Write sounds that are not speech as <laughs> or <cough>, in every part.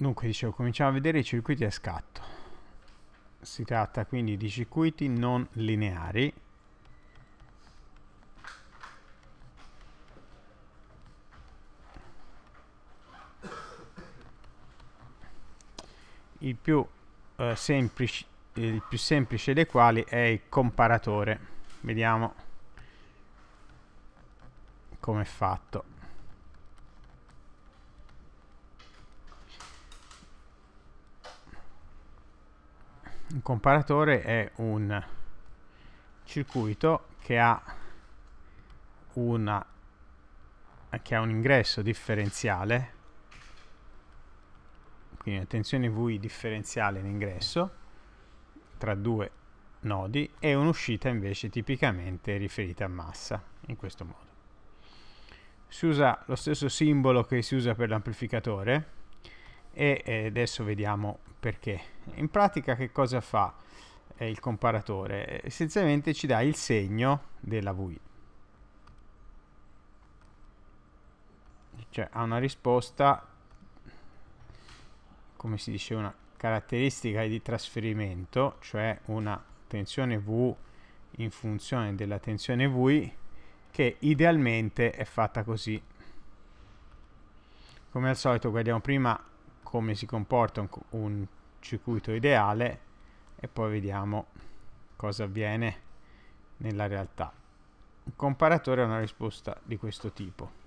Dunque, dicevo, cominciamo a vedere i circuiti a scatto. Si tratta quindi di circuiti non lineari. Il più, eh, semplice, il più semplice dei quali è il comparatore. Vediamo come è fatto. un comparatore è un circuito che ha, una, che ha un ingresso differenziale quindi attenzione VI differenziale in ingresso tra due nodi e un'uscita invece tipicamente riferita a massa in questo modo si usa lo stesso simbolo che si usa per l'amplificatore e adesso vediamo perché. In pratica che cosa fa eh, il comparatore? Essenzialmente ci dà il segno della VI. Cioè ha una risposta, come si dice, una caratteristica di trasferimento, cioè una tensione V in funzione della tensione V che idealmente è fatta così. Come al solito guardiamo prima come si comporta un, un circuito ideale e poi vediamo cosa avviene nella realtà. Un comparatore ha una risposta di questo tipo.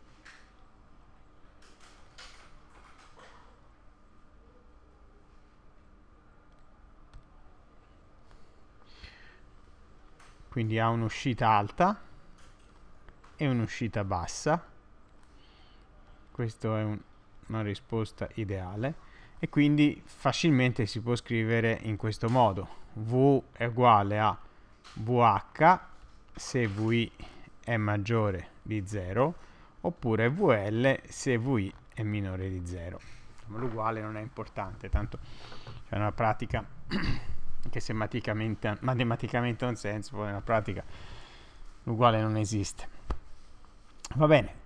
quindi ha un'uscita alta e un'uscita bassa questo è un una risposta ideale e quindi facilmente si può scrivere in questo modo v è uguale a vh se vi è maggiore di 0 oppure vl se vi è minore di 0 l'uguale non è importante tanto è una pratica <clears throat> che se matematicamente ha un senso poi nella pratica l'uguale non esiste va bene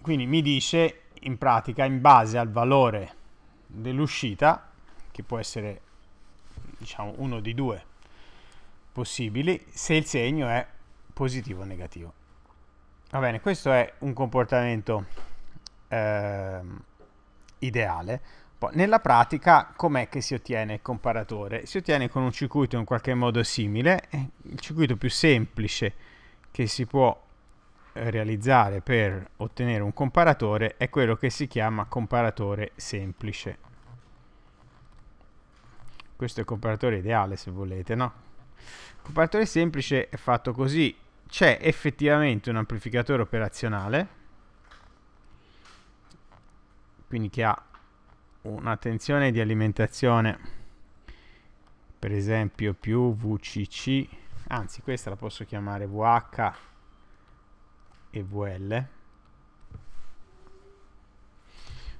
quindi mi dice in pratica in base al valore dell'uscita, che può essere diciamo uno di due possibili, se il segno è positivo o negativo. Va bene, questo è un comportamento eh, ideale. Poi, nella pratica, com'è che si ottiene il comparatore? Si ottiene con un circuito in qualche modo simile. Eh, il circuito più semplice che si può realizzare per ottenere un comparatore è quello che si chiama comparatore semplice. Questo è il comparatore ideale se volete, no? Il comparatore semplice è fatto così, c'è effettivamente un amplificatore operazionale, quindi che ha una tensione di alimentazione per esempio più VCC, anzi questa la posso chiamare VH e VL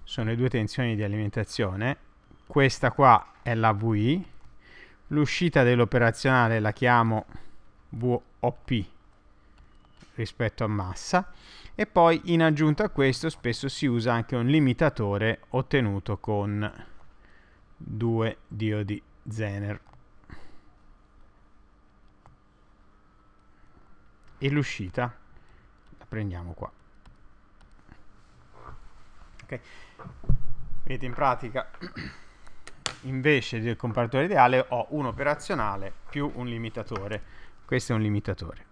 sono le due tensioni di alimentazione questa qua è la VI l'uscita dell'operazionale la chiamo VOP rispetto a massa e poi in aggiunta a questo spesso si usa anche un limitatore ottenuto con due diodi Zener e l'uscita prendiamo qua ok vedete in pratica <clears throat> invece del comparatore ideale ho un operazionale più un limitatore questo è un limitatore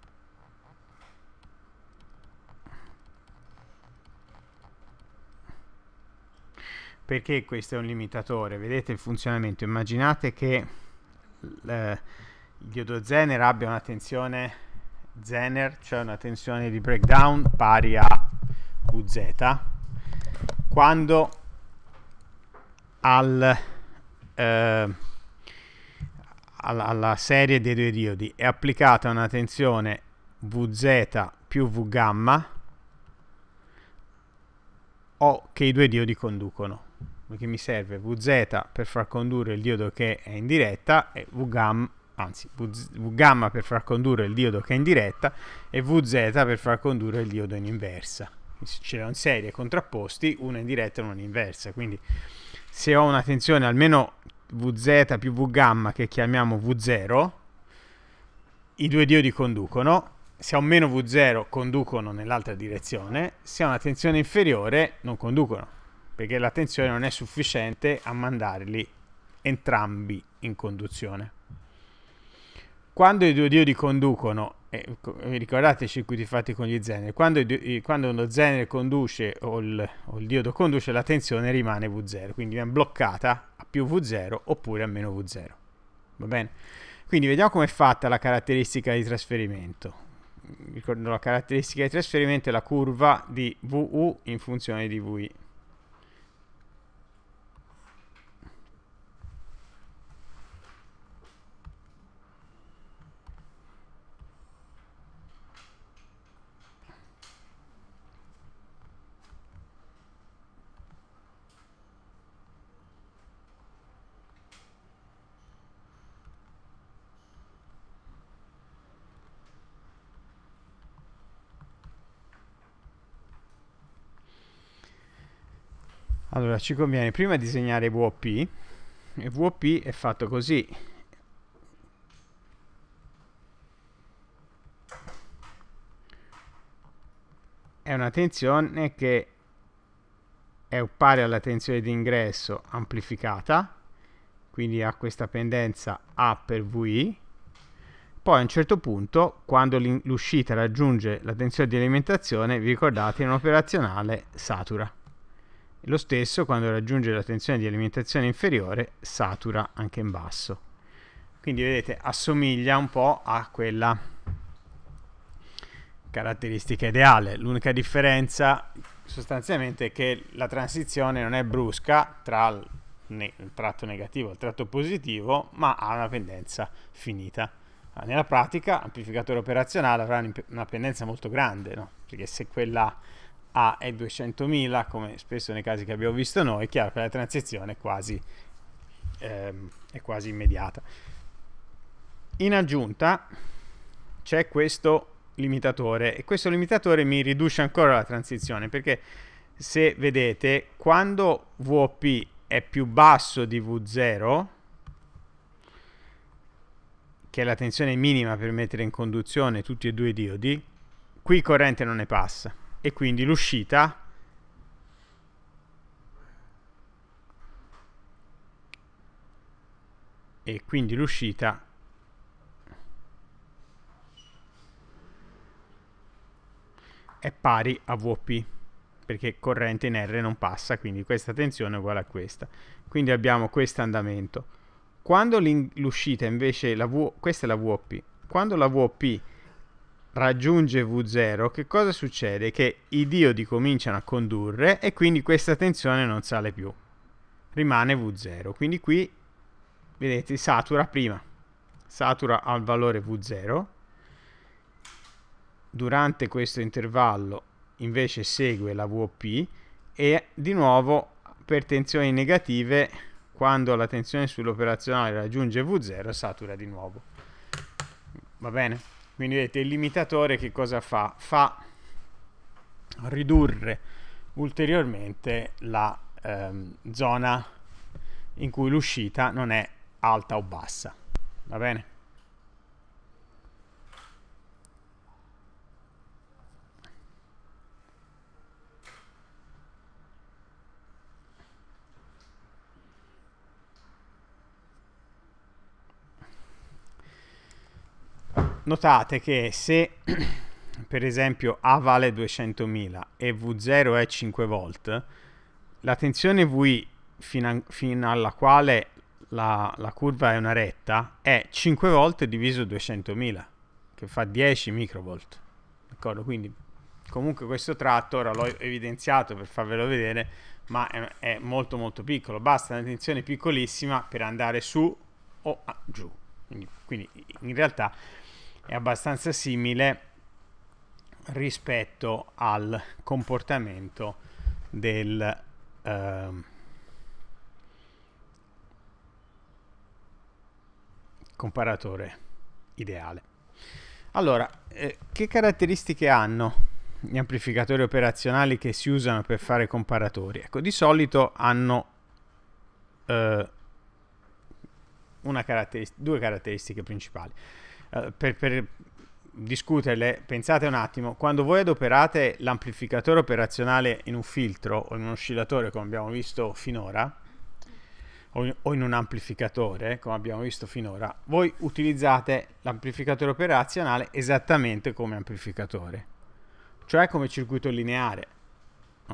perché questo è un limitatore? Vedete il funzionamento. Immaginate che il diodozener abbia una tensione Zener c'è cioè una tensione di breakdown pari a Vz quando al, eh, alla, serie dei due diodi è applicata una tensione Vz più V gamma o che i due diodi conducono perché mi serve Vz per far condurre il diodo che è in diretta e V gamma anzi Vgamma per far condurre il diodo che è in diretta e Vz per far condurre il diodo in inversa. C'erano serie contrapposti, una in diretta e una in inversa, quindi se ho una tensione almeno Vz più Vgamma che chiamiamo V0, i due diodi conducono, se ho meno V0 conducono nell'altra direzione, se ho una tensione inferiore non conducono, perché la tensione non è sufficiente a mandarli entrambi in conduzione quando i due diodi conducono, eh, ricordate i circuiti fatti con gli zener, quando, i, quando uno zener conduce o il, o il, diodo conduce la tensione rimane V0, quindi viene bloccata a più V0 oppure a meno V0, va bene? Quindi vediamo com'è fatta la caratteristica di trasferimento. Ricordo la caratteristica di trasferimento è la curva di VU in funzione di VI. Allora, ci conviene prima disegnare VOP e VOP è fatto così. È una tensione che è pari alla tensione d'ingresso amplificata, quindi ha questa pendenza A per VI. Poi a un certo punto, quando l'uscita raggiunge la tensione di alimentazione, vi ricordate, in un operazionale satura. Lo stesso quando raggiunge la tensione di alimentazione inferiore satura anche in basso. Quindi vedete assomiglia un po' a quella caratteristica ideale. L'unica differenza sostanzialmente è che la transizione non è brusca tra il tratto negativo e il tratto positivo, ma ha una pendenza finita. Ah, nella pratica, l'amplificatore operazionale avrà una pendenza molto grande, no? perché se quella a è 200.000, come spesso nei casi che abbiamo visto noi, è chiaro che la transizione è quasi, ehm, è quasi immediata. In aggiunta c'è questo limitatore e questo limitatore mi riduce ancora la transizione perché se vedete quando VOP è più basso di V0 che è la tensione minima per mettere in conduzione tutti e due i diodi qui corrente non ne passa e quindi l'uscita e quindi l'uscita è pari a VP perché corrente in R non passa quindi questa tensione è uguale a questa quindi abbiamo questo andamento quando l'uscita invece la v, questa è la VP quando la VP raggiunge V0, che cosa succede? Che i diodi cominciano a condurre e quindi questa tensione non sale più. Rimane V0, quindi qui vedete satura prima, satura al valore V0, durante questo intervallo invece segue la VOP e di nuovo per tensioni negative quando la tensione sull'operazionale raggiunge V0 satura di nuovo. Va bene? Quindi vedete il limitatore che cosa fa? Fa ridurre ulteriormente la ehm, zona in cui l'uscita non è alta o bassa. Va bene? notate che se <clears throat> per esempio A vale 200.000 e V0 è 5 volt, la tensione VI fino, a, fino alla quale la, la, curva è una retta è 5 volt diviso 200.000, che fa 10 microvolt. D'accordo? Quindi comunque questo tratto, ora l'ho evidenziato per farvelo vedere, ma è, è molto molto piccolo, basta una tensione piccolissima per andare su o giù. quindi, quindi in realtà è abbastanza simile rispetto al comportamento del eh, comparatore ideale. Allora, eh, che caratteristiche hanno gli amplificatori operazionali che si usano per fare comparatori? Ecco, di solito hanno eh, caratterist due caratteristiche principali. Eh, per, per discuterle, pensate un attimo, quando voi adoperate l'amplificatore operazionale in un filtro o in un oscillatore come abbiamo visto finora, o in, o in un amplificatore come abbiamo visto finora, voi utilizzate l'amplificatore operazionale esattamente come amplificatore, cioè come circuito lineare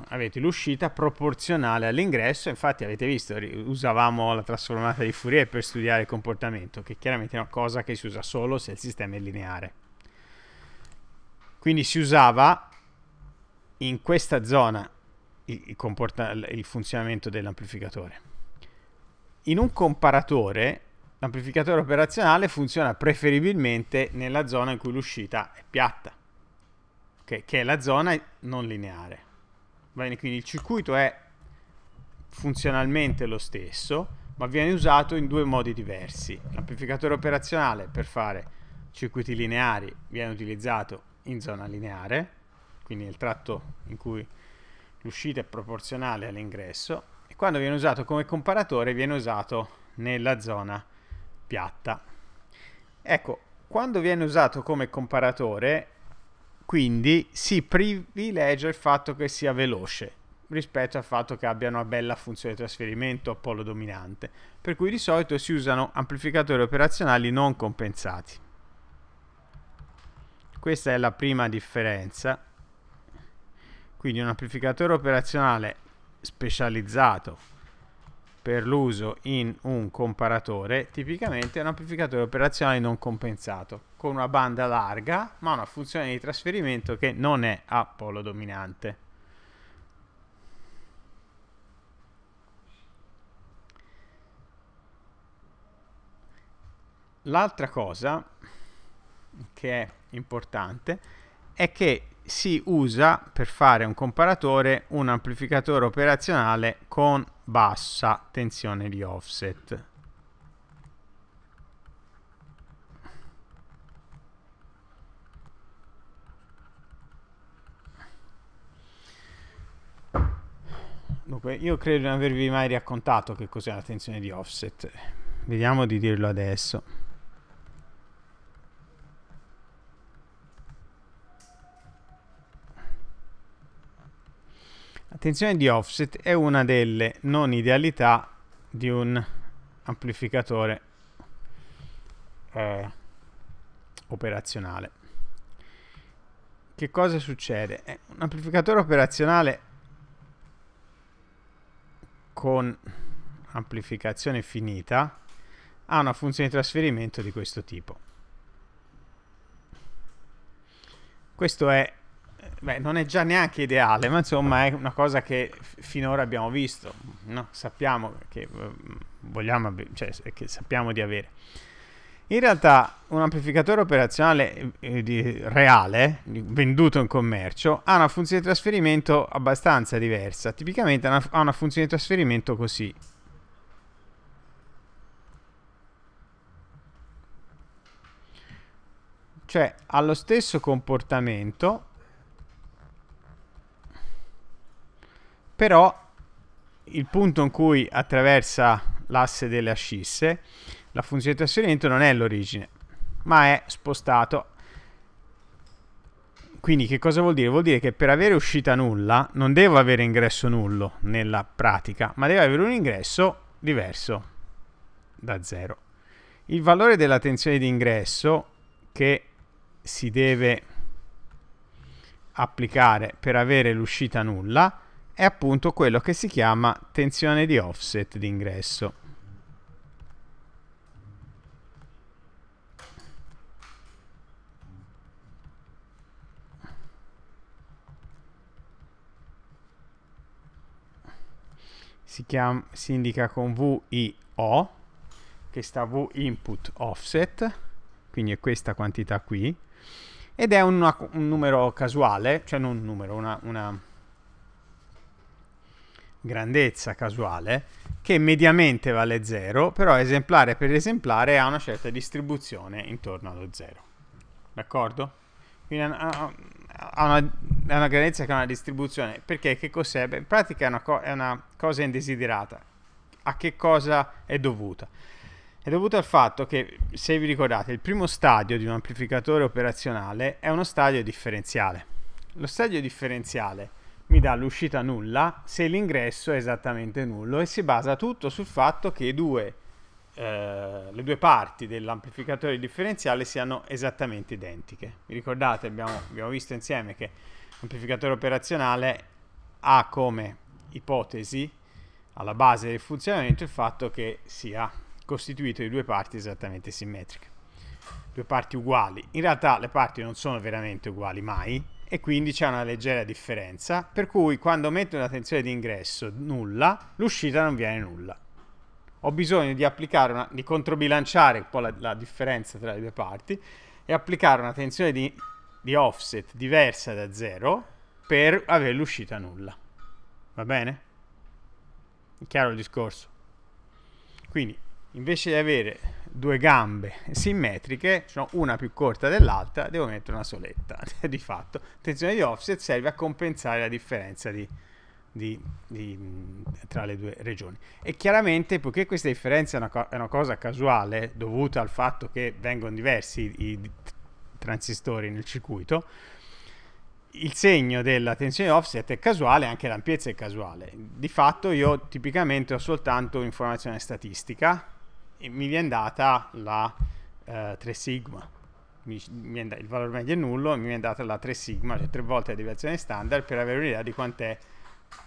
avete l'uscita proporzionale all'ingresso, infatti avete visto, usavamo la trasformata di Fourier per studiare il comportamento, che chiaramente è una cosa che si usa solo se il sistema è lineare. Quindi si usava in questa zona il, il funzionamento dell'amplificatore. In un comparatore, l'amplificatore operazionale funziona preferibilmente nella zona in cui l'uscita è piatta, okay? che è la zona non lineare. Bene, quindi il circuito è funzionalmente lo stesso, ma viene usato in due modi diversi. L'amplificatore operazionale per fare circuiti lineari viene utilizzato in zona lineare, quindi nel tratto in cui l'uscita è proporzionale all'ingresso, e quando viene usato come comparatore viene usato nella zona piatta. Ecco, quando viene usato come comparatore quindi si privilegia il fatto che sia veloce rispetto al fatto che abbia una bella funzione di trasferimento a polo dominante, per cui di solito si usano amplificatori operazionali non compensati. Questa è la prima differenza. Quindi un amplificatore operazionale specializzato per l'uso in un comparatore, tipicamente è un amplificatore operazionale non compensato, con una banda larga ma una funzione di trasferimento che non è a polo dominante. L'altra cosa che è importante è che si usa per fare un comparatore un amplificatore operazionale con bassa tensione di offset. Dunque, io credo di non avervi mai raccontato che cos'è la tensione di offset. Vediamo di dirlo adesso. Attenzione di offset è una delle non idealità di un amplificatore eh, operazionale. Che cosa succede? un amplificatore operazionale con amplificazione finita ha una funzione di trasferimento di questo tipo. Questo è Beh, non è già neanche ideale, ma insomma è una cosa che finora abbiamo visto, no? sappiamo, che mm, vogliamo, cioè, che sappiamo di avere. In realtà un amplificatore operazionale eh, eh, reale, venduto in commercio, ha una funzione di trasferimento abbastanza diversa. Tipicamente ha una, ha una funzione di trasferimento così. Cioè ha lo stesso comportamento però il punto in cui attraversa l'asse delle ascisse la funzione di trasferimento non è l'origine ma è spostato quindi che cosa vuol dire? Vuol dire che per avere uscita nulla non devo avere ingresso nullo nella pratica, ma devo avere un ingresso diverso da zero. Il valore della tensione di ingresso che si deve applicare per avere l'uscita nulla è appunto quello che si chiama tensione di offset d'ingresso. Si, chiama, si indica con VIO, che sta V input offset, quindi è questa quantità qui, ed è una, un numero casuale, cioè non un numero, una, una grandezza casuale che mediamente vale 0, però esemplare per esemplare ha una certa distribuzione intorno allo 0. D'accordo? Quindi ha una, è una grandezza che ha una distribuzione. Perché che cos'è? in pratica è una, è una cosa indesiderata. A che cosa è dovuta? è dovuta al fatto che, se vi ricordate, il primo stadio di un amplificatore operazionale è uno stadio differenziale. Lo stadio differenziale mi dà l'uscita nulla se l'ingresso è esattamente nullo e si basa tutto sul fatto che due, eh, le due parti dell'amplificatore differenziale siano esattamente identiche. Vi ricordate, abbiamo, abbiamo visto insieme che l'amplificatore operazionale ha come ipotesi alla base del funzionamento il fatto che sia costituito di due parti esattamente simmetriche, due parti uguali. In realtà le parti non sono veramente uguali mai, e quindi c'è una leggera differenza, per cui quando metto una tensione di ingresso nulla, l'uscita non viene nulla. Ho bisogno di, una, di controbilanciare un po' la, la, differenza tra le due parti e applicare una tensione di, di offset diversa da zero per avere l'uscita nulla. Va bene? È chiaro il discorso? Quindi, invece di avere due gambe simmetriche, cioè una più corta dell'altra, devo mettere una soletta <laughs> di fatto. Tensione di offset serve a compensare la differenza di, di, di, tra le due regioni. E chiaramente, poiché questa differenza è una, co- è una, cosa casuale, dovuta al fatto che vengono diversi i, i transistori nel circuito, il segno della tensione offset è casuale, anche l'ampiezza è casuale. Di fatto io tipicamente ho soltanto informazione statistica, mi viene data la uh, eh, 3 sigma, mi, mi da, il valore medio è nullo, e mi viene data la 3 sigma, cioè 3 volte la deviazione standard per avere un'idea di quant'è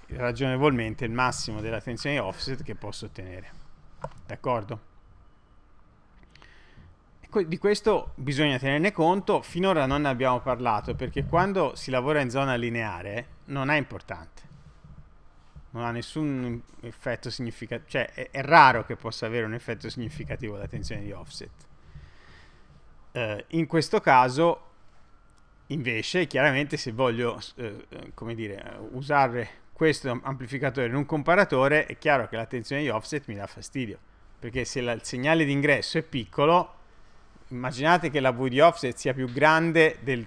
ragionevolmente il massimo della tensione offset che posso ottenere. D'accordo? Di questo bisogna tenerne conto, finora non ne abbiamo parlato perché quando si lavora in zona lineare non è importante non ha nessun effetto significativo, cioè è, è, raro che possa avere un effetto significativo la tensione di offset. Eh, in questo caso, invece, chiaramente se voglio, eh, eh, come dire, usare questo amplificatore in un comparatore, è chiaro che la tensione di offset mi dà fastidio, perché se la, il segnale di ingresso è piccolo, immaginate che la V di offset sia più grande del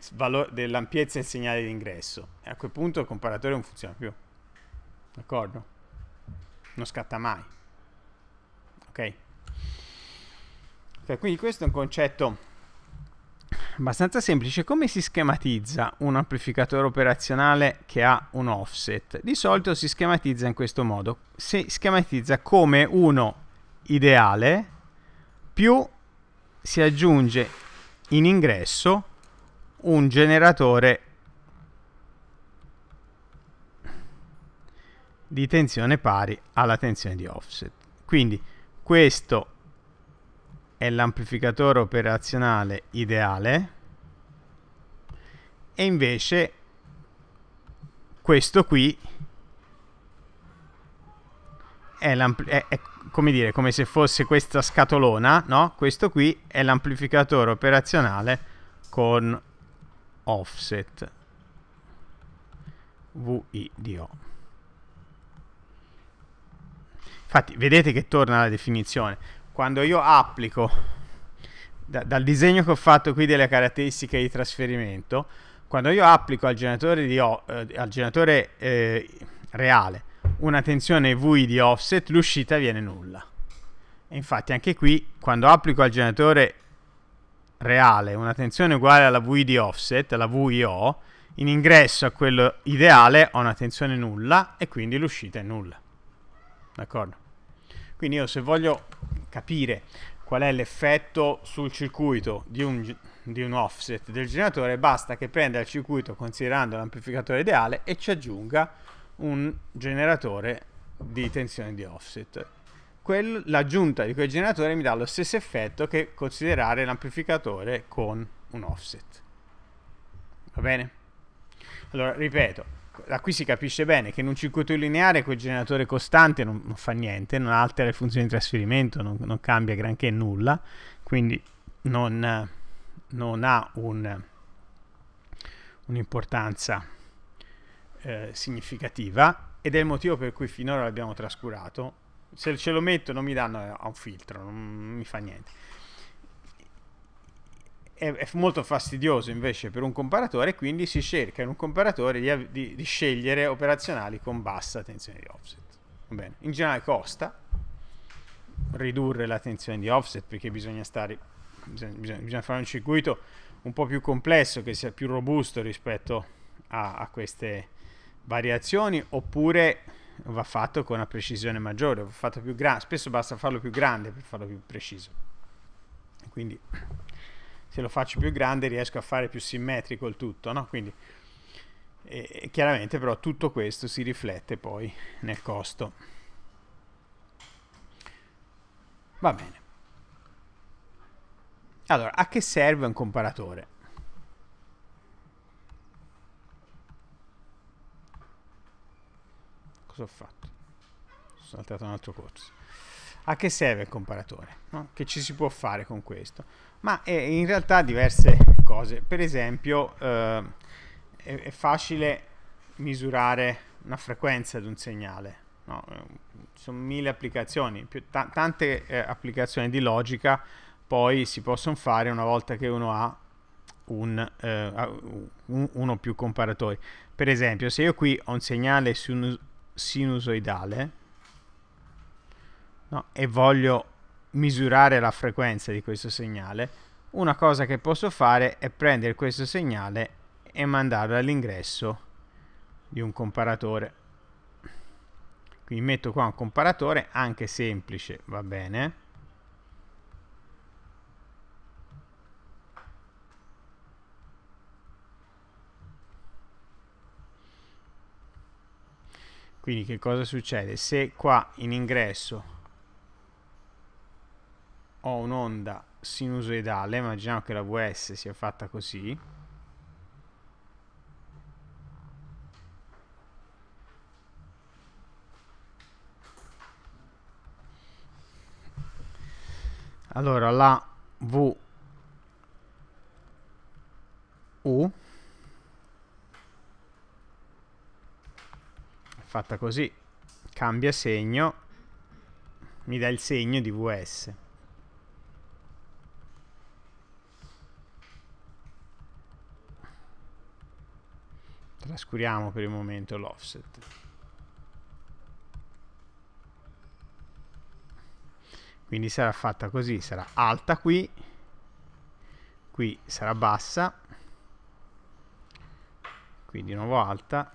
dell'ampiezza del segnale di ingresso, e a quel punto il comparatore non funziona più d'accordo? Non scatta mai, ok? okay quindi questo è un concetto abbastanza semplice. Come si schematizza un amplificatore operazionale che ha un offset? Di solito si schematizza in questo modo. Si schematizza come uno ideale più si aggiunge in ingresso un generatore di tensione pari alla tensione di offset. Quindi questo è l'amplificatore operazionale ideale e invece questo qui è, è, è come, dire, come se fosse questa scatolona, no? Questo qui è l'amplificatore operazionale con offset VI di O. Infatti, vedete che torna la definizione. Quando io applico da, dal disegno che ho fatto qui delle caratteristiche di trasferimento, quando io applico al generatore, di, eh, al generatore eh, reale una tensione VI di offset, l'uscita viene nulla. E infatti anche qui, quando applico al generatore reale una tensione uguale alla VI di offset, la VIO, in ingresso a quello ideale ho una tensione nulla e quindi l'uscita è nulla d'accordo? Quindi io se voglio capire qual è l'effetto sul circuito di un, di un, offset del generatore, basta che prenda il circuito considerando l'amplificatore ideale e ci aggiunga un generatore di tensione di offset. L'aggiunta di quel generatore mi dà lo stesso effetto che considerare l'amplificatore con un offset. Va bene? Allora, ripeto, Ecco, da qui si capisce bene che in un circuito lineare quel generatore costante non, non fa niente, non altera le funzioni di trasferimento, non, non cambia granché nulla, quindi non, non ha un, un'importanza eh, significativa ed è il motivo per cui finora l'abbiamo trascurato. Se ce lo metto non mi danno eh, a un filtro, non mi fa niente è, è, molto fastidioso invece per un comparatore, quindi si cerca in un comparatore di, di, di scegliere operazionali con bassa tensione di offset. Bene. In generale costa ridurre la tensione di offset perché bisogna, stare, bisogna, bisogna, bisogna fare un circuito un po' più complesso, che sia più robusto rispetto a, a queste variazioni, oppure va fatto con una precisione maggiore, va fatto più grande, spesso basta farlo più grande per farlo più preciso. Quindi se lo faccio più grande riesco a fare più simmetrico il tutto, no? Quindi e chiaramente però tutto questo si riflette poi nel costo. Va bene. Allora, a che serve un comparatore? Cosa ho fatto? Ho saltato un altro corso a che serve il comparatore? No? Che ci si può fare con questo? Ma è eh, in realtà diverse cose. Per esempio, eh, è, facile misurare una frequenza di un segnale. No? Sono mille applicazioni, più, tante eh, applicazioni di logica poi si possono fare una volta che uno ha un, eh, un, uno o più comparatori. Per esempio, se io qui ho un segnale sinus sinusoidale, no? e voglio misurare la frequenza di questo segnale, una cosa che posso fare è prendere questo segnale e mandarlo all'ingresso di un comparatore. Quindi metto qua un comparatore anche semplice, va bene. Quindi che cosa succede? Se qua in ingresso ho un'onda sinusoidale, immaginiamo che la VS sia fatta così, allora la V U è fatta così cambia segno mi dà il segno di VS trascuriamo per il momento l'offset. Quindi sarà fatta così, sarà alta qui, qui sarà bassa, qui di nuovo alta,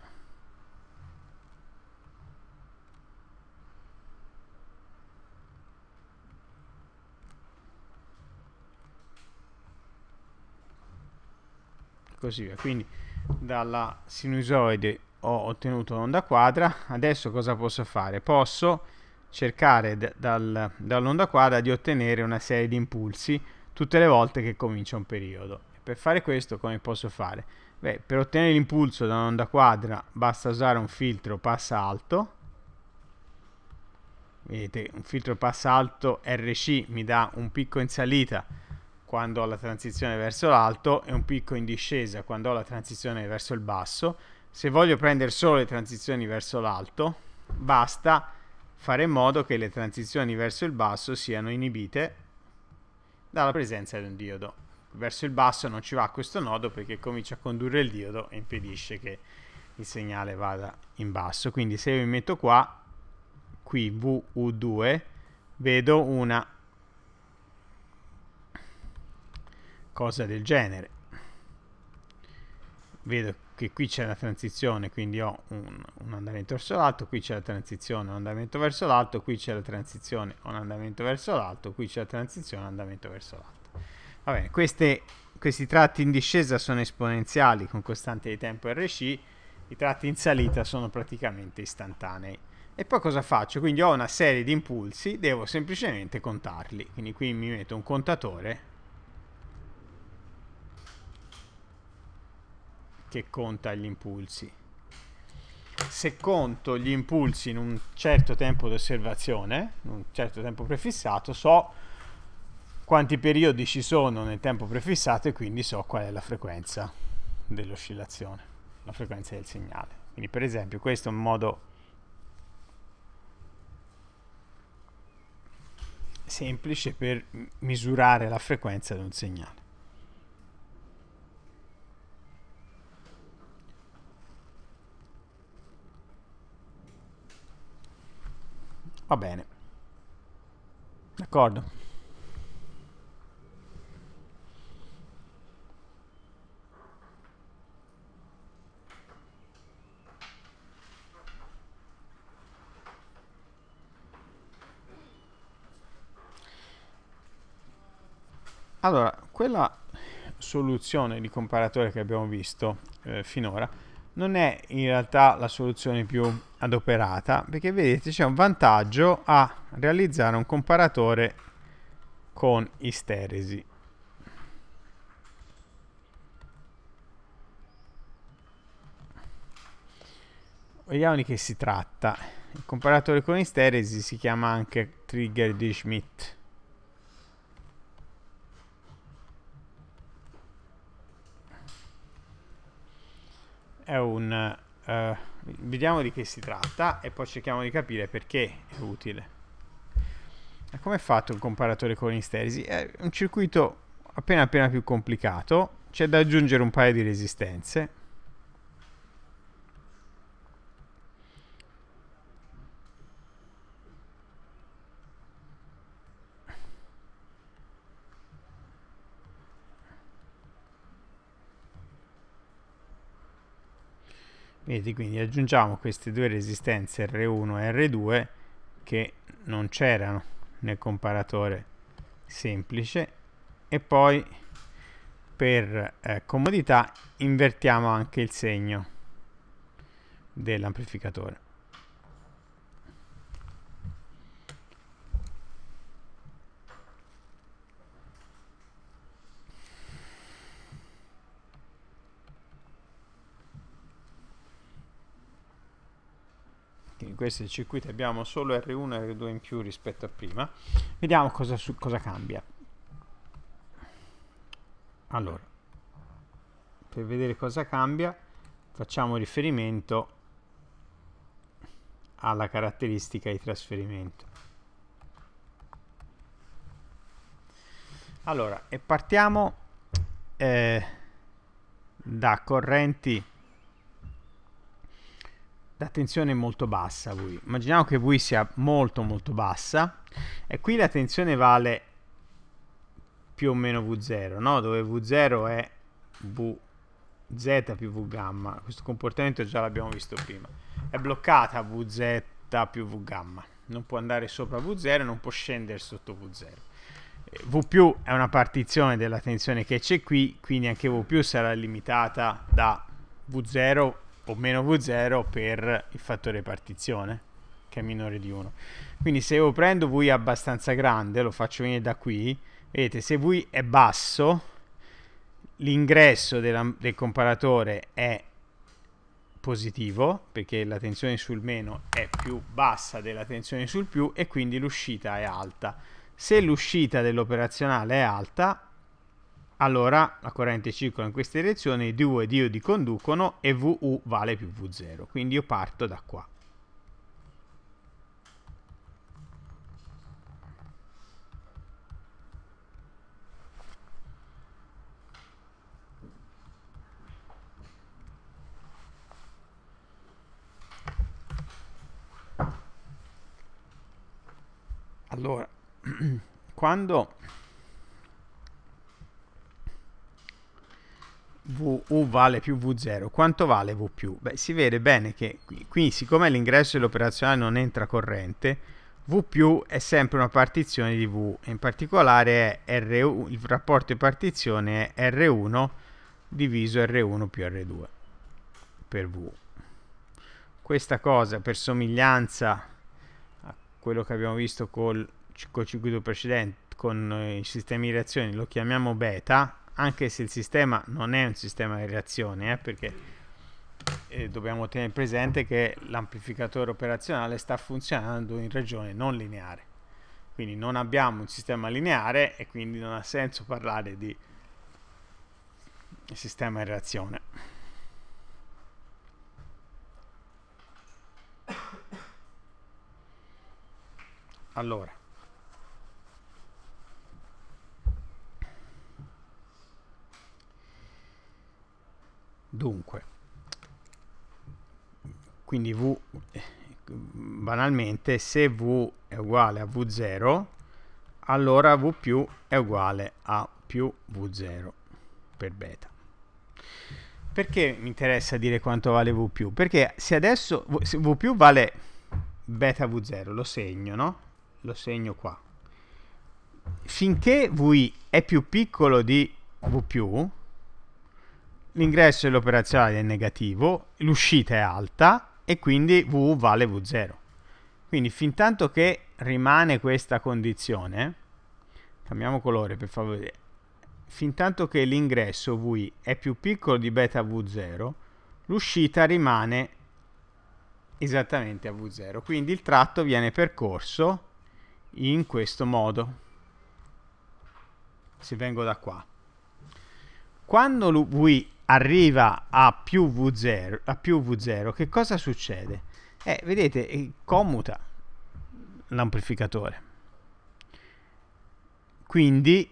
così via. Quindi dalla sinusoide ho ottenuto l'onda quadra, adesso cosa posso fare? Posso cercare dal, dall'onda quadra di ottenere una serie di impulsi tutte le volte che comincia un periodo. Per fare questo come posso fare? Beh, per ottenere l'impulso da un'onda quadra basta usare un filtro passa alto. Vedete, un filtro passa alto RC mi dà un picco in salita quando ho la transizione verso l'alto e un picco in discesa quando ho la transizione verso il basso. Se voglio prendere solo le transizioni verso l'alto, basta fare in modo che le transizioni verso il basso siano inibite dalla presenza di un diodo. Verso il basso non ci va questo nodo perché comincia a condurre il diodo e impedisce che il segnale vada in basso. Quindi se io mi metto qua, qui VU2, vedo una cosa del genere vedo che qui c'è la transizione quindi ho un, un andamento verso l'alto qui c'è la transizione un andamento verso l'alto qui c'è la transizione un andamento verso l'alto qui c'è la transizione un andamento verso l'alto va bene queste, questi tratti in discesa sono esponenziali con costante di tempo RC i tratti in salita sono praticamente istantanei e poi cosa faccio? Quindi ho una serie di impulsi, devo semplicemente contarli. Quindi qui mi metto un contatore che conta gli impulsi. Se conto gli impulsi in un certo tempo di osservazione, in un certo tempo prefissato, so quanti periodi ci sono nel tempo prefissato e quindi so qual è la frequenza dell'oscillazione, la frequenza del segnale. Quindi per esempio questo è un modo semplice per misurare la frequenza di un segnale. Va bene. D'accordo. Allora, quella soluzione di comparatore che abbiamo visto eh, finora non è in realtà la soluzione più adoperata perché vedete c'è un vantaggio a realizzare un comparatore con isteresi vediamo di che si tratta il comparatore con isteresi si chiama anche trigger di Schmidt è un... Uh, vediamo di che si tratta e poi cerchiamo di capire perché è utile. Come è fatto il comparatore con esteresi? È un circuito appena appena più complicato, c'è da aggiungere un paio di resistenze Vedi, quindi aggiungiamo queste due resistenze R1 e R2 che non c'erano nel comparatore semplice e poi per eh, comodità invertiamo anche il segno dell'amplificatore. in questi circuiti abbiamo solo R1 e R2 in più rispetto a prima. Vediamo cosa, su, cosa cambia. Allora, per vedere cosa cambia, facciamo riferimento alla caratteristica di trasferimento. Allora, e partiamo eh, da correnti la tensione è molto bassa V. Immaginiamo che V sia molto molto bassa e qui la tensione vale più o meno V0, no? dove V0 è Vz più V gamma. Questo comportamento già l'abbiamo visto prima. È bloccata Vz più V gamma. Non può andare sopra V0 non può scendere sotto V0. V più è una partizione della tensione che c'è qui, quindi anche V più sarà limitata da V0 o meno V0 per il fattore partizione che è minore di 1 quindi se io prendo V abbastanza grande lo faccio venire da qui vedete se V è basso l'ingresso del comparatore è positivo perché la tensione sul meno è più bassa della tensione sul più e quindi l'uscita è alta se l'uscita dell'operazionale è alta allora la corrente circola in questa direzione, 2 di di conducono e VU vale più V0. Quindi io parto da qua. Allora, <clears throat> quando VU vale più V0, quanto vale V più? Beh, si vede bene che qui, qui siccome l'ingresso dell'operazionale non entra corrente, V più è sempre una partizione di V, in particolare R1, il rapporto di partizione è R1 diviso R1 più R2 per V. Questa cosa per somiglianza a quello che abbiamo visto col, col circuito precedente, con eh, i sistemi di reazioni, lo chiamiamo beta, anche se il sistema non è un sistema di reazione, eh, perché eh, dobbiamo tenere presente che l'amplificatore operazionale sta funzionando in regione non lineare. Quindi non abbiamo un sistema lineare e quindi non ha senso parlare di sistema di reazione. Allora, Dunque, quindi v banalmente se v è uguale a v0 allora v più è uguale a più v0 per beta perché mi interessa dire quanto vale v più? perché se adesso v, se v più vale beta v0 lo segno no? lo segno qua finché v è più piccolo di v più l'ingresso dell'operazionale è negativo, l'uscita è alta e quindi V vale V0. Quindi fin tanto che rimane questa condizione, cambiamo colore per favore, fin tanto che l'ingresso V è più piccolo di beta V0, l'uscita rimane esattamente a V0. Quindi il tratto viene percorso in questo modo. Se vengo da qua. Quando V arriva a più V0, a più V0 che cosa succede? Eh, vedete, eh, commuta l'amplificatore. Quindi,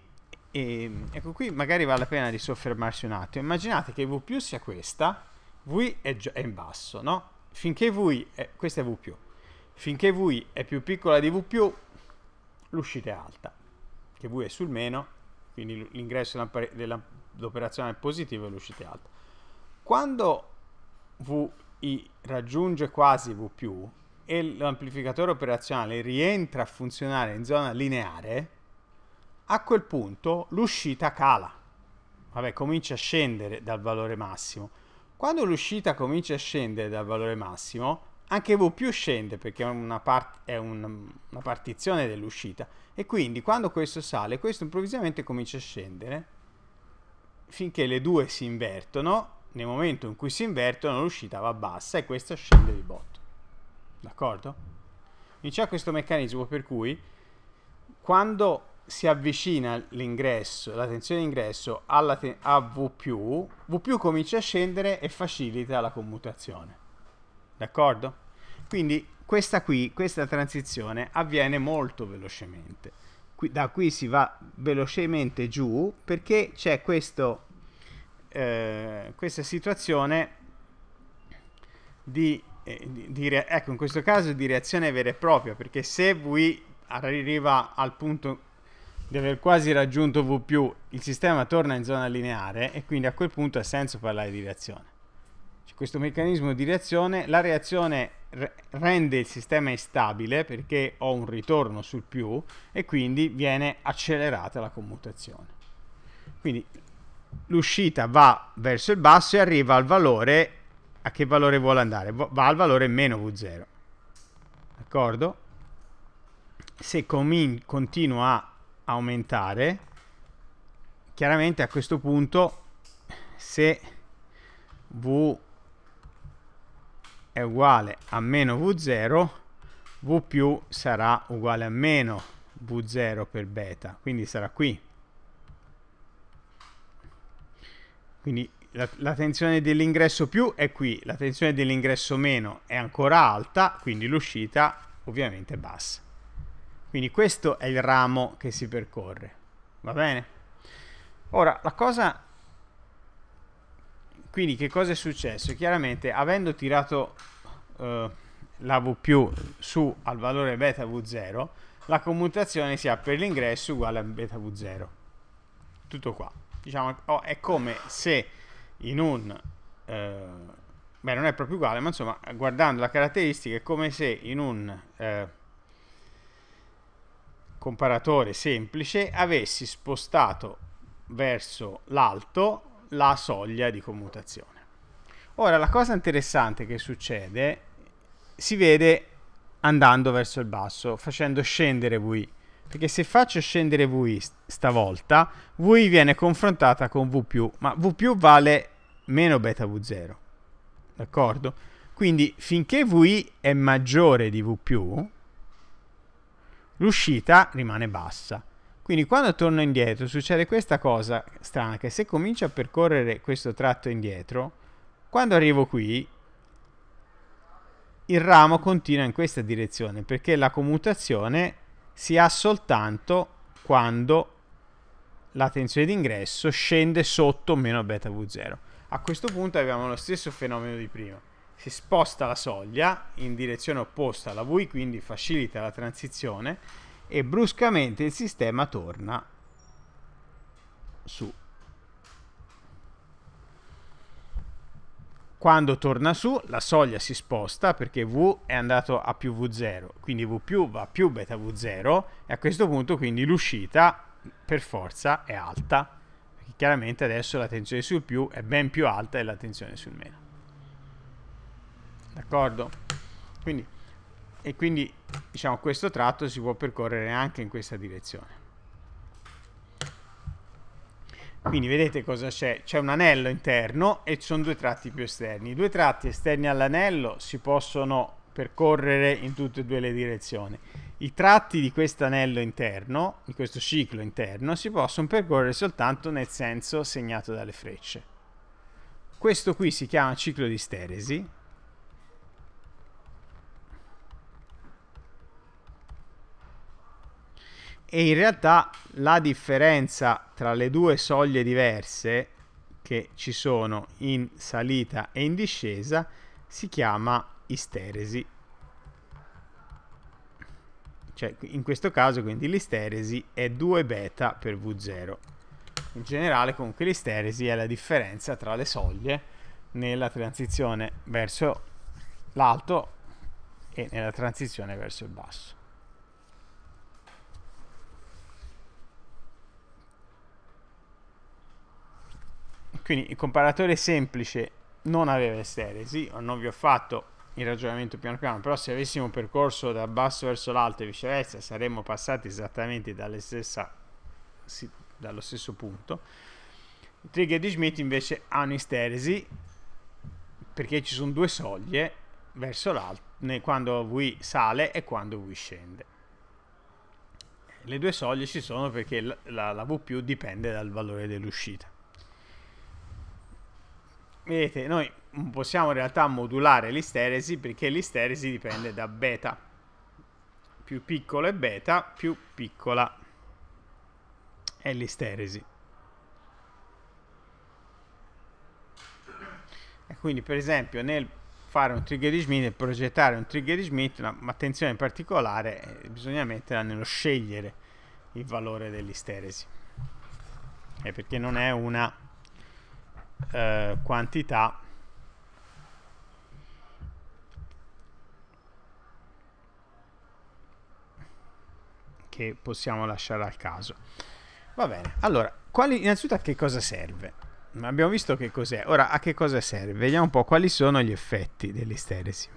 eh, ecco qui magari vale la pena di soffermarsi un attimo. Immaginate che V più sia questa, V è, è in basso, no? Finché V, è, questa è V più, finché V è più piccola di V più, l'uscita è alta, che V è sul meno, quindi l'ingresso dell'amplificatore l'operazione è positiva e l'uscita è alta. Quando VI raggiunge quasi V e l'amplificatore operazionale rientra a funzionare in zona lineare, a quel punto l'uscita cala. Vabbè, comincia a scendere dal valore massimo. Quando l'uscita comincia a scendere dal valore massimo, anche V scende perché è una, part è un una partizione dell'uscita. E quindi quando questo sale, questo improvvisamente comincia a scendere finché le due si invertono, nel momento in cui si invertono l'uscita va bassa e questa scende di botto. D'accordo? Quindi c'è questo meccanismo per cui quando si avvicina l'ingresso, la tensione d'ingresso alla te a V+, V+, comincia a scendere e facilita la commutazione. D'accordo? Quindi questa qui, questa transizione avviene molto velocemente qui, da qui si va velocemente giù perché c'è questo, eh, questa situazione di, eh, di, di, ecco in questo caso di reazione vera e propria perché se V arriva al punto di aver quasi raggiunto V+, il sistema torna in zona lineare e quindi a quel punto ha senso parlare di reazione. C'è questo meccanismo di reazione, la reazione rende il sistema instabile perché ho un ritorno sul più e quindi viene accelerata la commutazione. Quindi l'uscita va verso il basso e arriva al valore, a che valore vuole andare? Va al valore meno V0. D'accordo? Se continua a aumentare, chiaramente a questo punto se V è uguale a meno V0, V più sarà uguale a meno V0 per beta, quindi sarà qui. Quindi la, la tensione dell'ingresso più è qui, la tensione dell'ingresso meno è ancora alta, quindi l'uscita ovviamente è bassa. Quindi questo è il ramo che si percorre, va bene? Ora, la cosa quindi che cosa è successo? Chiaramente avendo tirato eh, la V più su al valore beta V0 la commutazione si ha per l'ingresso uguale a beta V0 tutto qua diciamo oh, è come se in un eh, beh non è proprio uguale ma insomma guardando la caratteristica è come se in un eh, comparatore semplice avessi spostato verso l'alto la soglia di commutazione. Ora, la cosa interessante che succede si vede andando verso il basso, facendo scendere VI. Perché se faccio scendere VI stavolta, VI viene confrontata con V+, ma V+, vale meno beta V0. D'accordo? Quindi finché VI è maggiore di V+, l'uscita rimane bassa. Quindi quando torno indietro succede questa cosa strana, che se comincio a percorrere questo tratto indietro, quando arrivo qui, il ramo continua in questa direzione, perché la commutazione si ha soltanto quando la tensione d'ingresso scende sotto meno beta V0. A questo punto abbiamo lo stesso fenomeno di prima. Si sposta la soglia in direzione opposta alla V, quindi facilita la transizione, e bruscamente il sistema torna su. Quando torna su la soglia si sposta perché V è andato a più V0, quindi V più va a più beta V0 e a questo punto quindi l'uscita per forza è alta, perché chiaramente adesso la tensione sul più è ben più alta della tensione sul meno. D'accordo? Quindi e quindi diciamo questo tratto si può percorrere anche in questa direzione quindi vedete cosa c'è c'è un anello interno e ci sono due tratti più esterni i due tratti esterni all'anello si possono percorrere in tutte e due le direzioni i tratti di questo anello interno di questo ciclo interno si possono percorrere soltanto nel senso segnato dalle frecce questo qui si chiama ciclo di steresi E in realtà la differenza tra le due soglie diverse che ci sono in salita e in discesa si chiama isteresi. Cioè, in questo caso quindi l'isteresi è 2 beta per V0. In generale comunque l'isteresi è la differenza tra le soglie nella transizione verso l'alto e nella transizione verso il basso. Quindi il comparatore semplice non aveva esteresi, non vi ho fatto il ragionamento piano piano, però se avessimo un percorso da basso verso l'alto e viceversa saremmo passati esattamente stessa, sì, dallo stesso punto. I trigger di Schmidt invece hanno isteresi perché ci sono due soglie verso l'alto, quando V sale e quando V scende. Le due soglie ci sono perché la, la, la V più dipende dal valore dell'uscita vedete, noi possiamo in realtà modulare l'isteresi perché l'isteresi dipende da beta. Più piccolo è beta, più piccola è l'isteresi. E quindi per esempio nel fare un trigger di Schmidt e progettare un trigger di Schmidt, un'attenzione particolare eh, bisogna metterla nello scegliere il valore dell'isteresi. E perché non è una eh, quantità che possiamo lasciare al caso. Va bene, allora, quali, innanzitutto a che cosa serve? Abbiamo visto che cos'è, ora a che cosa serve? Vediamo un po' quali sono gli effetti dell'isteresi.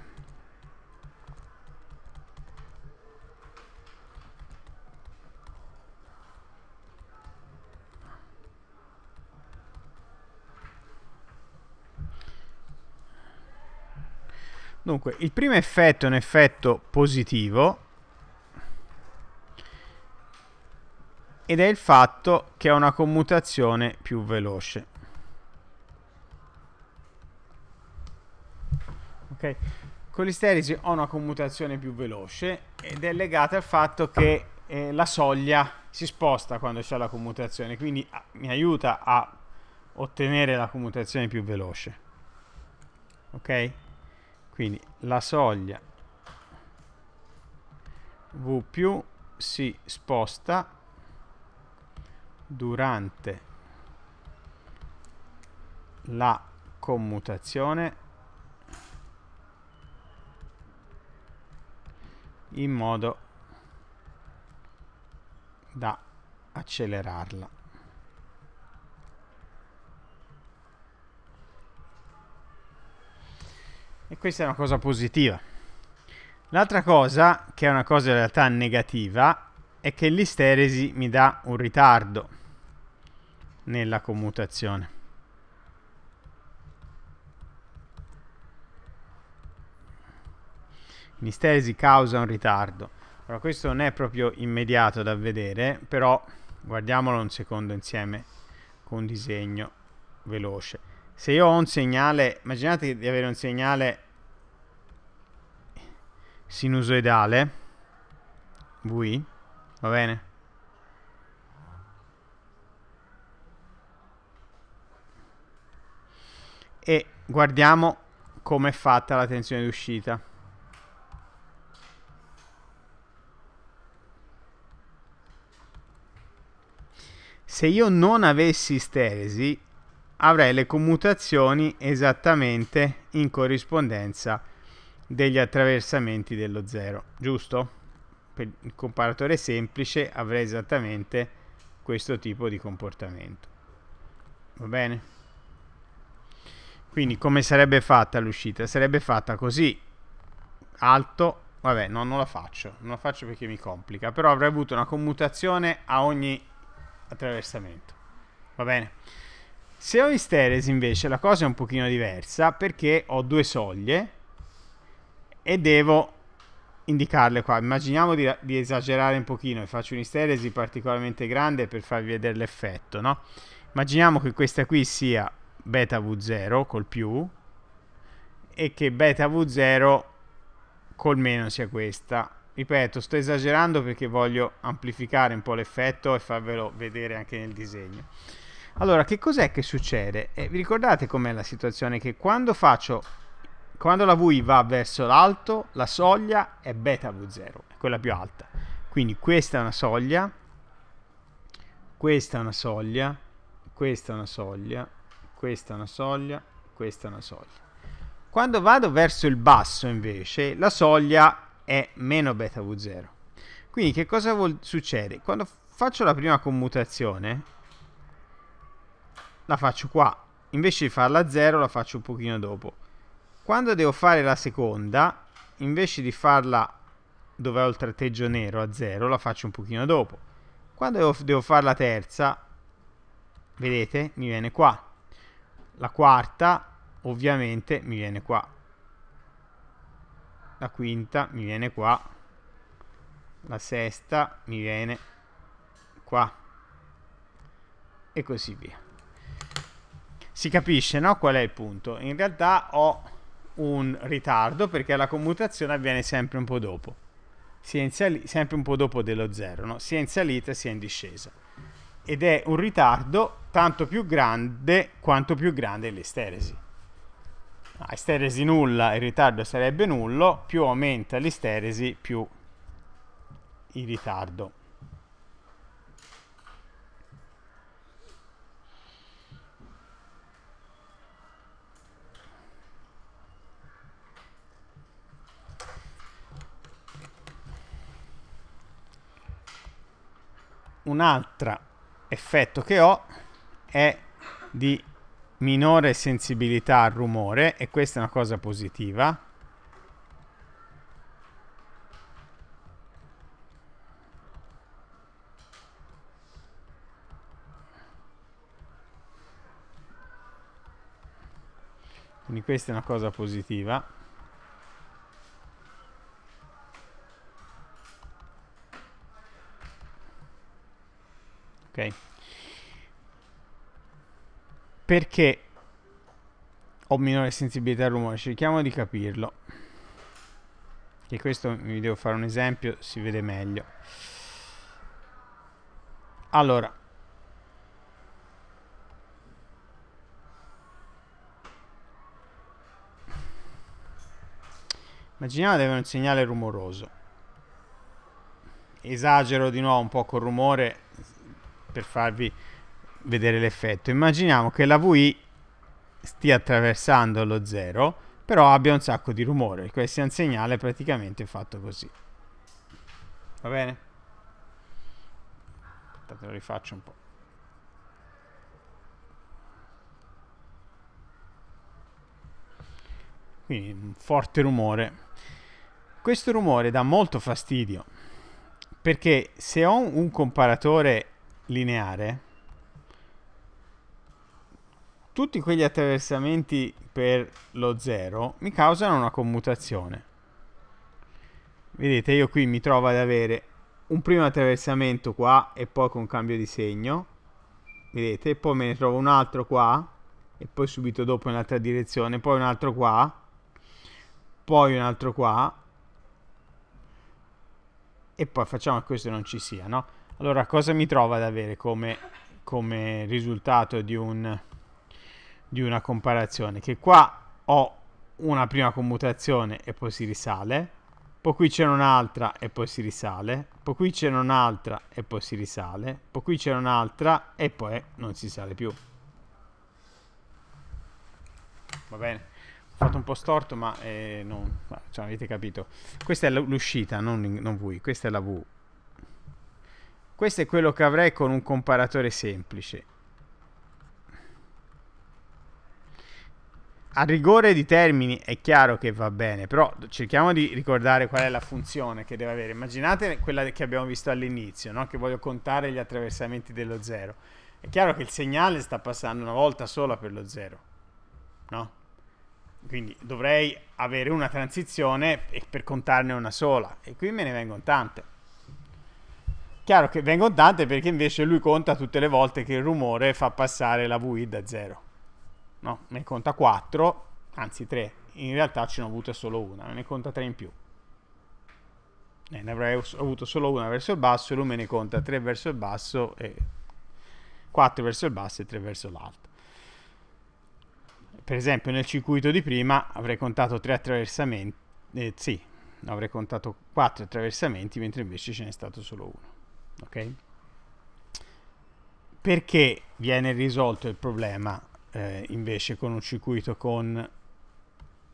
Dunque, il primo effetto è un effetto positivo ed è il fatto che ha una commutazione più veloce. Ok? Con l'isteresi ho una commutazione più veloce ed è legata al fatto che eh, la soglia si sposta quando c'è la commutazione, quindi a, ah, mi aiuta a ottenere la commutazione più veloce. Ok? quindi la soglia V più si sposta durante la commutazione in modo da accelerarla E questa è una cosa positiva. L'altra cosa, che è una cosa in realtà negativa, è che l'isteresi mi dà un ritardo nella commutazione. L'isteresi causa un ritardo. Allora, questo non è proprio immediato da vedere, però guardiamolo un secondo insieme con un disegno veloce se io ho un segnale, immaginate di avere un segnale sinusoidale, V, va bene? E guardiamo come è fatta la tensione d'uscita. Se io non avessi steresi, avrei le commutazioni esattamente in corrispondenza degli attraversamenti dello 0, giusto? Per il comparatore semplice avrei esattamente questo tipo di comportamento. Va bene? Quindi come sarebbe fatta l'uscita? Sarebbe fatta così, alto, vabbè no, non la faccio, non la faccio perché mi complica, però avrei avuto una commutazione a ogni attraversamento. Va bene? Se ho isteresi invece la cosa è un pochino diversa perché ho due soglie e devo indicarle qua. Immaginiamo di, di esagerare un pochino e faccio un'isteresi particolarmente grande per farvi vedere l'effetto, no? Immaginiamo che questa qui sia beta V0 col più e che beta V0 col meno sia questa. Ripeto, sto esagerando perché voglio amplificare un po' l'effetto e farvelo vedere anche nel disegno. Allora, che cos'è che succede? Eh, vi ricordate com'è la situazione? Che quando faccio, quando la V va verso l'alto, la soglia è beta V0, è quella più alta. Quindi questa è una soglia, questa è una soglia, questa è una soglia, questa è una soglia, questa è una soglia. Quando vado verso il basso invece la soglia è meno beta V0. Quindi che cosa succede? Quando faccio la prima commutazione la faccio qua. Invece di farla a 0 la faccio un pochino dopo. Quando devo fare la seconda, invece di farla dove ho il tratteggio nero a 0, la faccio un pochino dopo. Quando devo, devo fare la terza, vedete, mi viene qua. La quarta, ovviamente, mi viene qua. La quinta mi viene qua. La sesta mi viene qua. E così via si capisce no? qual è il punto. In realtà ho un ritardo perché la commutazione avviene sempre un po' dopo, sia sempre un po' dopo dello zero, no? sia in salita sia in discesa. Ed è un ritardo tanto più grande quanto più grande è l'esteresi. A ah, esteresi nulla il ritardo sarebbe nullo, più aumenta l'esteresi più il ritardo un altro effetto che ho è di minore sensibilità al rumore e questa è una cosa positiva quindi questa è una cosa positiva ok? Perché ho minore sensibilità al rumore? Cerchiamo di capirlo. Che questo vi devo fare un esempio, si vede meglio. Allora, Immaginiamo di avere un segnale rumoroso. Esagero di nuovo un po' col rumore per farvi vedere l'effetto. Immaginiamo che la VI stia attraversando lo zero, però abbia un sacco di rumore. Questo è un segnale praticamente fatto così. Va bene? Aspettate, lo rifaccio un po'. Quindi un forte rumore. Questo rumore dà molto fastidio perché se ho un comparatore lineare tutti quegli attraversamenti per lo 0 mi causano una commutazione. Vedete, io qui mi trovo ad avere un primo attraversamento qua e poi con cambio di segno. Vedete, poi me ne trovo un altro qua e poi subito dopo in un'altra direzione, poi un altro qua, poi un altro qua. E poi facciamo che questo non ci sia, no? Allora, cosa mi trovo ad avere come, come risultato di, un, di una comparazione? Che qua ho una prima commutazione e poi si risale, poi qui c'è un'altra e poi si risale, poi qui c'è un'altra e poi si risale, poi qui c'è un'altra e poi non si sale più. Va bene, ho fatto un po' storto ma eh, non, cioè, avete capito. Questa è l'uscita, non, non V, questa è la V. Questo è quello che avrei con un comparatore semplice. A rigore di termini è chiaro che va bene, però cerchiamo di ricordare qual è la funzione che deve avere. Immaginate quella che abbiamo visto all'inizio, no? che voglio contare gli attraversamenti dello zero. È chiaro che il segnale sta passando una volta sola per lo zero, no? Quindi dovrei avere una transizione per contarne una sola, e qui me ne vengono tante. Chiaro che venga tante perché invece lui conta tutte le volte che il rumore fa passare la VI da 0. No, ne conta 4, anzi 3. In realtà ce ne ho avute solo una, ne conta 3 in più. Eh, ne avrei avuto solo una verso il basso, lui me ne conta 3 verso il basso, 4 verso il basso e 3 verso l'alto. Per esempio nel circuito di prima avrei contato 3 attraversamenti, eh, sì, avrei contato 4 attraversamenti, mentre invece ce n'è stato solo uno. Okay? Perché viene risolto il problema eh, invece con un circuito con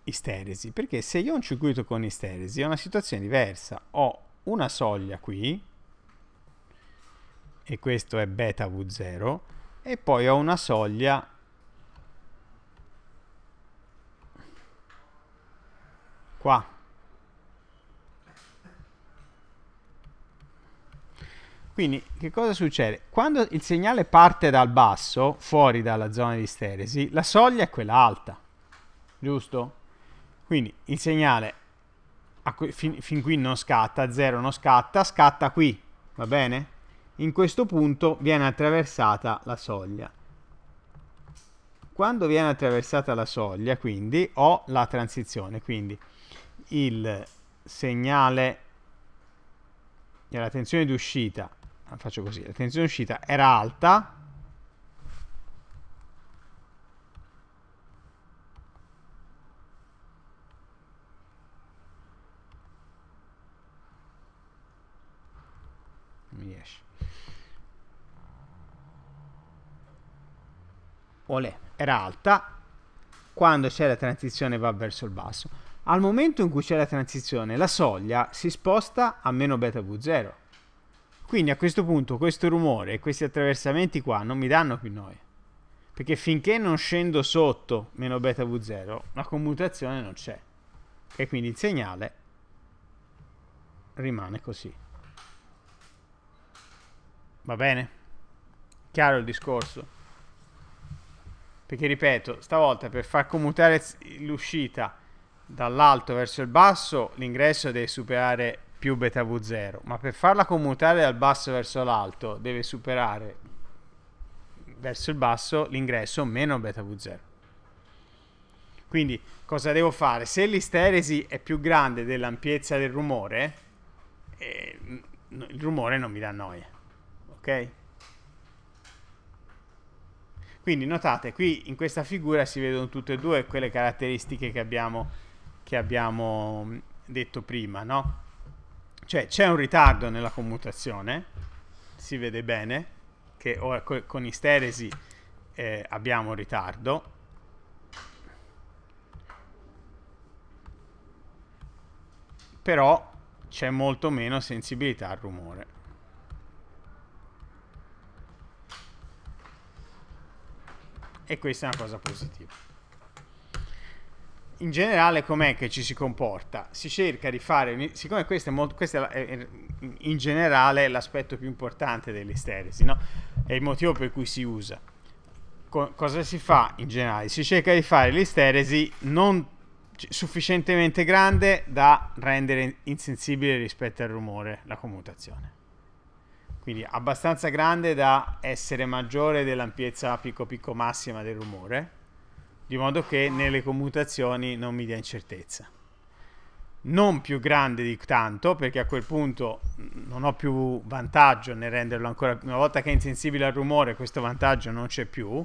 isteresi? Perché se io ho un circuito con isteresi è una situazione diversa. Ho una soglia qui, e questo è beta V0, e poi ho una soglia qua Quindi che cosa succede? Quando il segnale parte dal basso, fuori dalla zona di steresi, la soglia è quella alta, giusto? Quindi il segnale fin, fin, qui non scatta, 0 non scatta, scatta qui, va bene? In questo punto viene attraversata la soglia. Quando viene attraversata la soglia, quindi, ho la transizione, quindi il segnale della tensione di uscita Ah, faccio così, la tensione uscita era alta, mi riesce, Olè. era alta, quando c'è la transizione va verso il basso. Al momento in cui c'è la transizione, la soglia si sposta a meno beta V0 quindi a questo punto questo rumore e questi attraversamenti qua non mi danno più noia. Perché finché non scendo sotto meno beta V0, la commutazione non c'è. E quindi il segnale rimane così. Va bene? Chiaro il discorso? Perché ripeto, stavolta per far commutare l'uscita dall'alto verso il basso, l'ingresso deve superare più beta v0, ma per farla commutare dal basso verso l'alto deve superare verso il basso l'ingresso meno beta v0. Quindi cosa devo fare? Se l'isteresi è più grande dell'ampiezza del rumore, eh, il rumore non mi dà noia, ok? Quindi notate, qui in questa figura si vedono tutte e due quelle caratteristiche che abbiamo, che abbiamo detto prima, no? cioè c'è un ritardo nella commutazione, si vede bene, che ora con isteresi eh, abbiamo un ritardo, però c'è molto meno sensibilità al rumore. E questa è una cosa positiva in generale com'è che ci si comporta? Si cerca di fare, siccome questo è, molto, questo è in generale l'aspetto più importante dell'isteresi, no? è il motivo per cui si usa. Co cosa si fa in generale? Si cerca di fare l'isteresi non sufficientemente grande da rendere insensibile rispetto al rumore la commutazione. Quindi abbastanza grande da essere maggiore dell'ampiezza picco picco massima del rumore di modo che nelle commutazioni non mi dia incertezza. Non più grande di tanto, perché a quel punto mm, non ho più vantaggio nel renderlo ancora... più. Una volta che è insensibile al rumore, questo vantaggio non c'è più.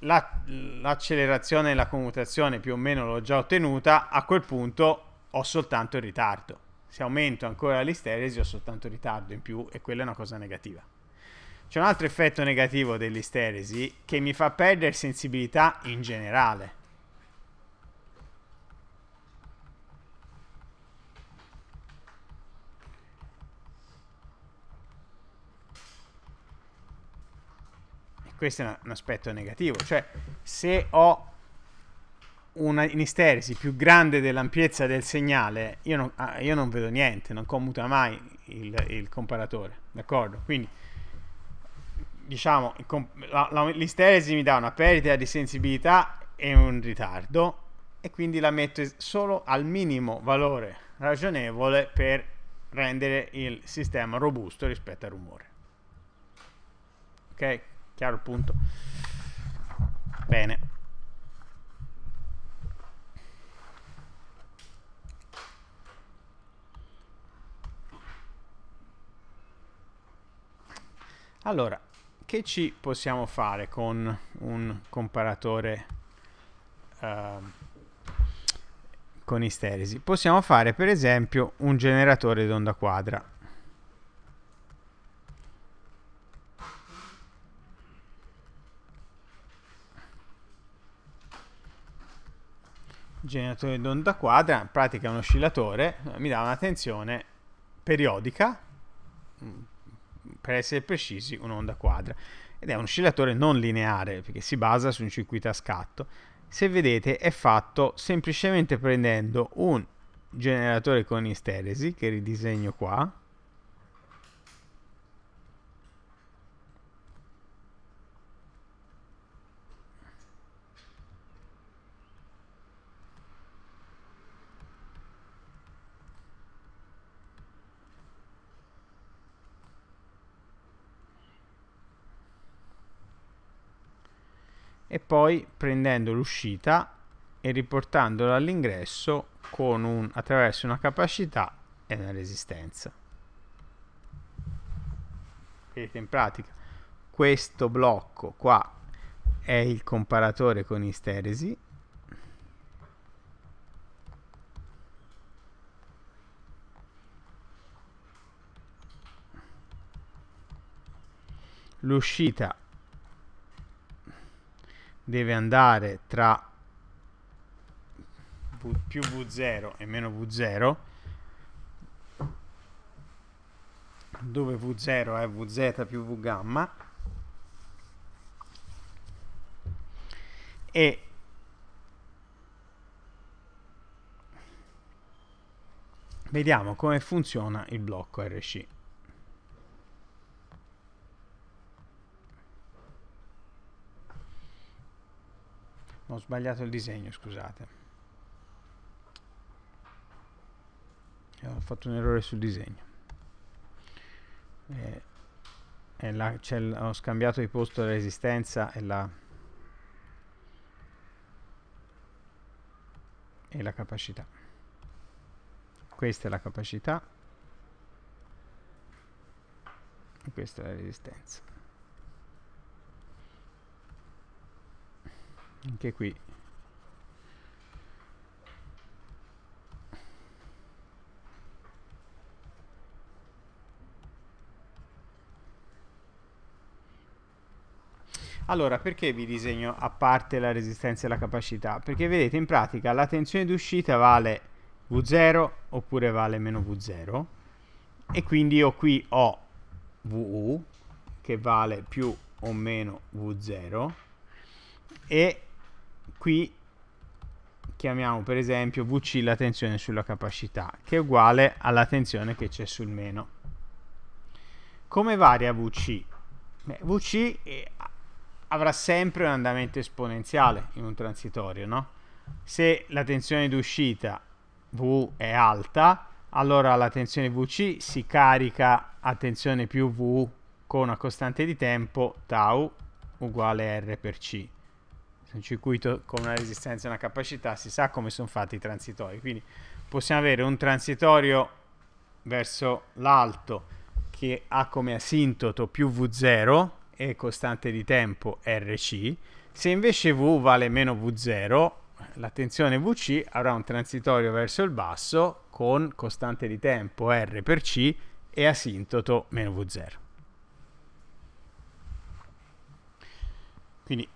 La, l'accelerazione e la commutazione più o meno l'ho già ottenuta, a quel punto ho soltanto il ritardo. Se aumento ancora l'isteresi ho soltanto ritardo in più e quella è una cosa negativa. C'è un altro effetto negativo dell'isteresi che mi fa perdere sensibilità in generale. E questo è un aspetto negativo, cioè se ho un'isteresi più grande dell'ampiezza del segnale, io non, ah, io non, vedo niente, non commuta mai il, il comparatore, d'accordo? Quindi diciamo, la, la, l'isteresi mi dà una perdita di sensibilità e un ritardo e quindi la metto solo al minimo valore ragionevole per rendere il sistema robusto rispetto al rumore. Ok? Chiaro il punto? Bene. Allora, che ci possiamo fare con un comparatore uh, con isteresi? Possiamo fare per esempio un generatore d'onda quadra. generatore d'onda quadra, in pratica è un oscillatore, mi dà una tensione periodica, per essere precisi un'onda quadra ed è un oscillatore non lineare perché si basa su un circuito a scatto. Se vedete è fatto semplicemente prendendo un generatore con isteresi che ridisegno qua e poi prendendo l'uscita e riportandola all'ingresso un, attraverso una capacità e una resistenza. Vedete in pratica questo blocco qua è il comparatore con isteresi l'uscita deve andare tra v, più v0 e meno v0 dove v0 è vz più v gamma e vediamo come funziona il blocco RC ho sbagliato il disegno scusate ho fatto un errore sul disegno e, eh, e la, ho scambiato di posto la resistenza e la, e la capacità questa è la capacità e questa è la resistenza anche qui Allora, perché vi disegno a parte la resistenza e la capacità? Perché vedete, in pratica la tensione d'uscita vale V0 oppure vale meno V0 e quindi io qui ho VU che vale più o meno V0 e qui chiamiamo per esempio VC la tensione sulla capacità, che è uguale alla tensione che c'è sul meno. Come varia VC? Beh, VC eh, avrà sempre un andamento esponenziale in un transitorio, no? Se la tensione d'uscita V è alta, allora la tensione VC si carica a tensione più V con una costante di tempo tau uguale R per C un circuito con una resistenza e una capacità si sa come sono fatti i transitori quindi possiamo avere un transitorio verso l'alto che ha come asintoto più V0 e costante di tempo RC se invece V vale meno V0 la tensione VC avrà un transitorio verso il basso con costante di tempo R per C e asintoto meno V0 quindi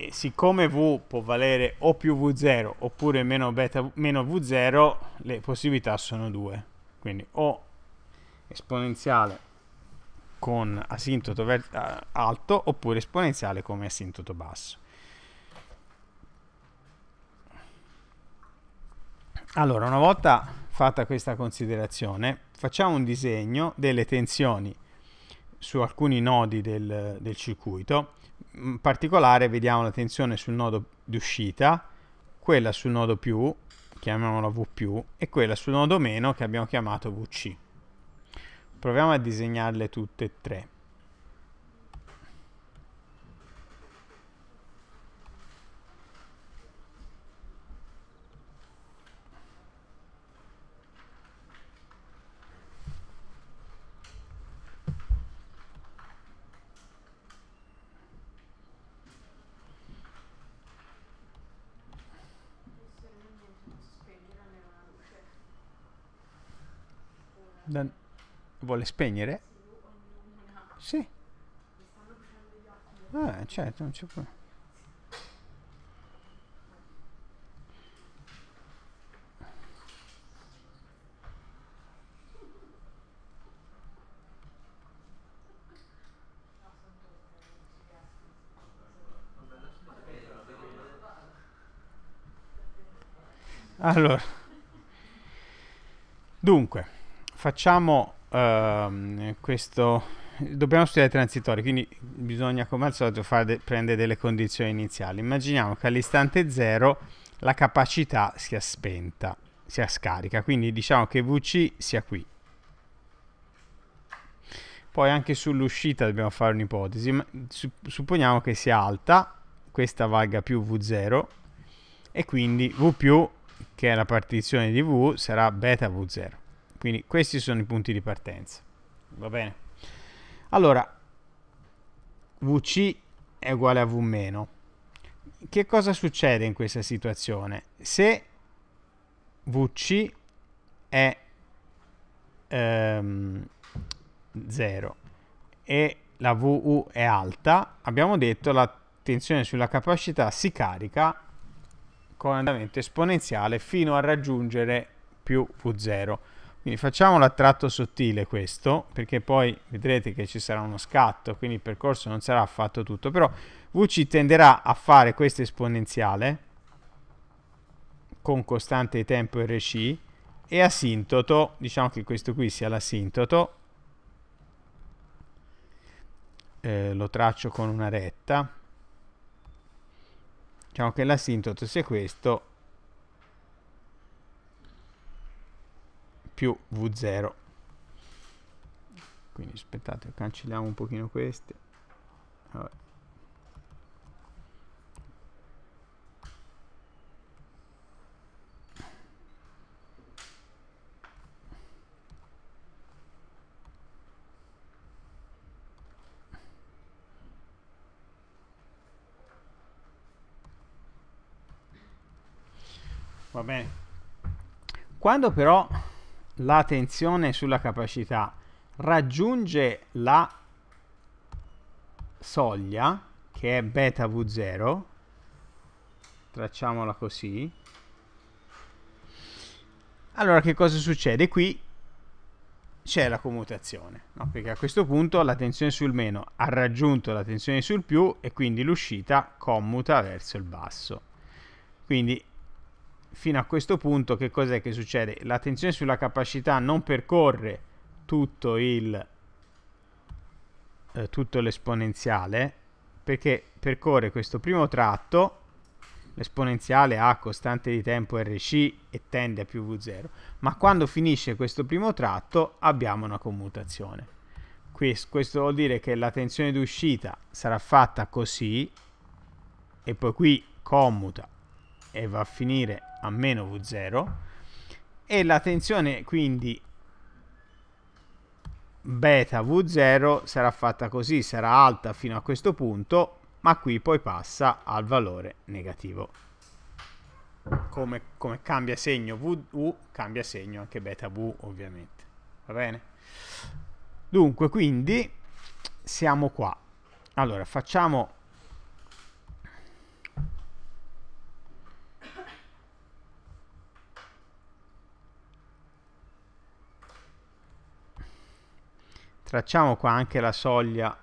e siccome V può valere o più V0 oppure meno, beta, meno V0, le possibilità sono due. Quindi o esponenziale con asintoto alto oppure esponenziale come asintoto basso. Allora, una volta fatta questa considerazione, facciamo un disegno delle tensioni su alcuni nodi del, del circuito in particolare vediamo la tensione sul nodo di uscita, quella sul nodo più, chiamiamola V più, e quella sul nodo meno che abbiamo chiamato VC. Proviamo a disegnarle tutte e tre. Dan vuole spegnere? Sì. Ah, certo, non ci può. Allora, dunque facciamo um, questo, dobbiamo studiare i transitori, quindi bisogna come al solito de prendere delle condizioni iniziali. Immaginiamo che all'istante 0 la capacità sia spenta, sia scarica, quindi diciamo che VC sia qui. Poi anche sull'uscita dobbiamo fare un'ipotesi, supponiamo che sia alta, questa valga più V0 e quindi V più, che è la partizione di V, sarà beta V0. Quindi questi sono i punti di partenza. Va bene? Allora, VC è uguale a V-. Che cosa succede in questa situazione? Se VC è 0 ehm, e la VU è alta, abbiamo detto la tensione sulla capacità si carica con andamento esponenziale fino a raggiungere più V0. Quindi facciamolo a tratto sottile questo, perché poi vedrete che ci sarà uno scatto, quindi il percorso non sarà affatto tutto, però VC tenderà a fare questa esponenziale con costante di tempo RC e asintoto, diciamo che questo qui sia l'asintoto, eh, lo traccio con una retta, diciamo che l'asintoto sia questo più v0 quindi aspettate cancelliamo un pochino queste Vabbè. Va bene. Quando però la tensione sulla capacità raggiunge la soglia che è beta V0 tracciamola così allora che cosa succede qui c'è la commutazione no? perché a questo punto la tensione sul meno ha raggiunto la tensione sul più e quindi l'uscita commuta verso il basso quindi fino a questo punto che cos'è che succede? La tensione sulla capacità non percorre tutto il eh, tutto l'esponenziale perché percorre questo primo tratto l'esponenziale ha costante di tempo rc e tende a più v0 ma quando finisce questo primo tratto abbiamo una commutazione questo, questo vuol dire che la tensione d'uscita sarà fatta così e poi qui commuta e va a finire a meno V0 e la tensione quindi beta V0 sarà fatta così, sarà alta fino a questo punto ma qui poi passa al valore negativo. Come, come cambia segno V, U, cambia segno anche beta V ovviamente, va bene? Dunque quindi siamo qua. Allora facciamo tracciamo qua anche la soglia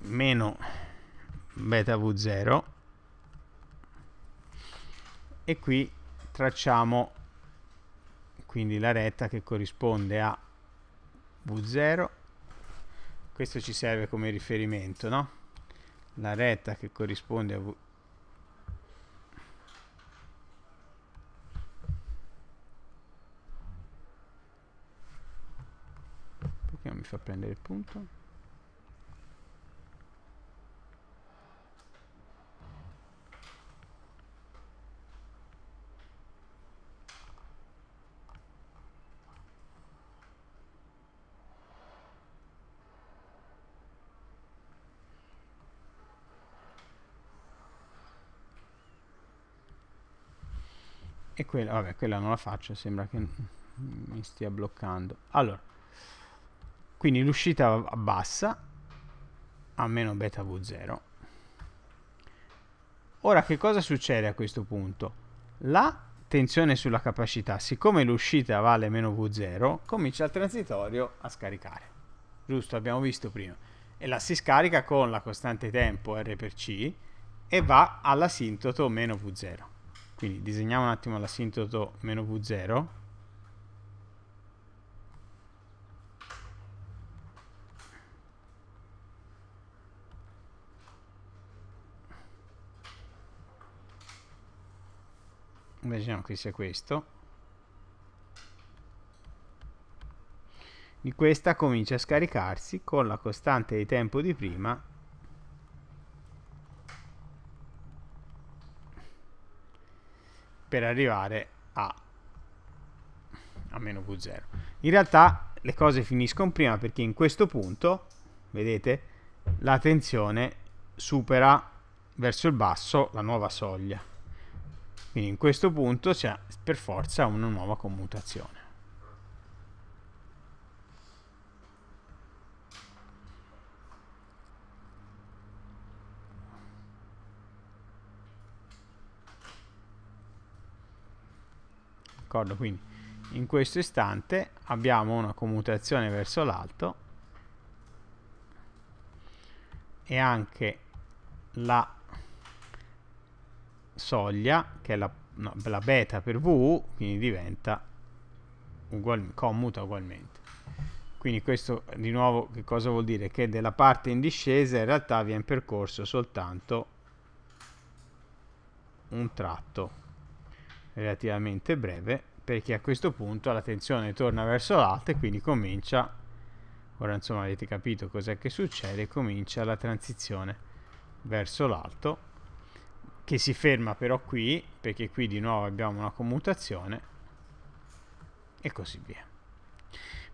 meno beta v0 e qui tracciamo quindi la retta che corrisponde a v0 questo ci serve come riferimento no? la retta che corrisponde a v0 non mi fa prendere il punto e quella, vabbè, quella non la faccio, sembra che mi stia bloccando. Allora, quindi l'uscita bassa a meno beta v0 ora che cosa succede a questo punto la tensione sulla capacità siccome l'uscita vale meno v0 comincia il transitorio a scaricare giusto abbiamo visto prima e la si scarica con la costante tempo r per c e va all'asintoto meno v0 quindi disegniamo un attimo l'asintoto meno v0 immaginiamo che sia questo di questa comincia a scaricarsi con la costante di tempo di prima per arrivare a, a meno V0 in realtà le cose finiscono prima perché in questo punto vedete la tensione supera verso il basso la nuova soglia quindi in questo punto c'è per forza una nuova commutazione. D'accordo? Quindi in questo istante abbiamo una commutazione verso l'alto e anche la soglia, che è la, no, la beta per V, quindi diventa ugual, commuta ugualmente. Quindi questo di nuovo che cosa vuol dire? Che della parte in discesa in realtà viene percorso soltanto un tratto relativamente breve perché a questo punto la tensione torna verso l'alto e quindi comincia, ora insomma avete capito cos'è che succede, comincia la transizione verso l'alto che si ferma però qui, perché qui di nuovo abbiamo una commutazione, e così via.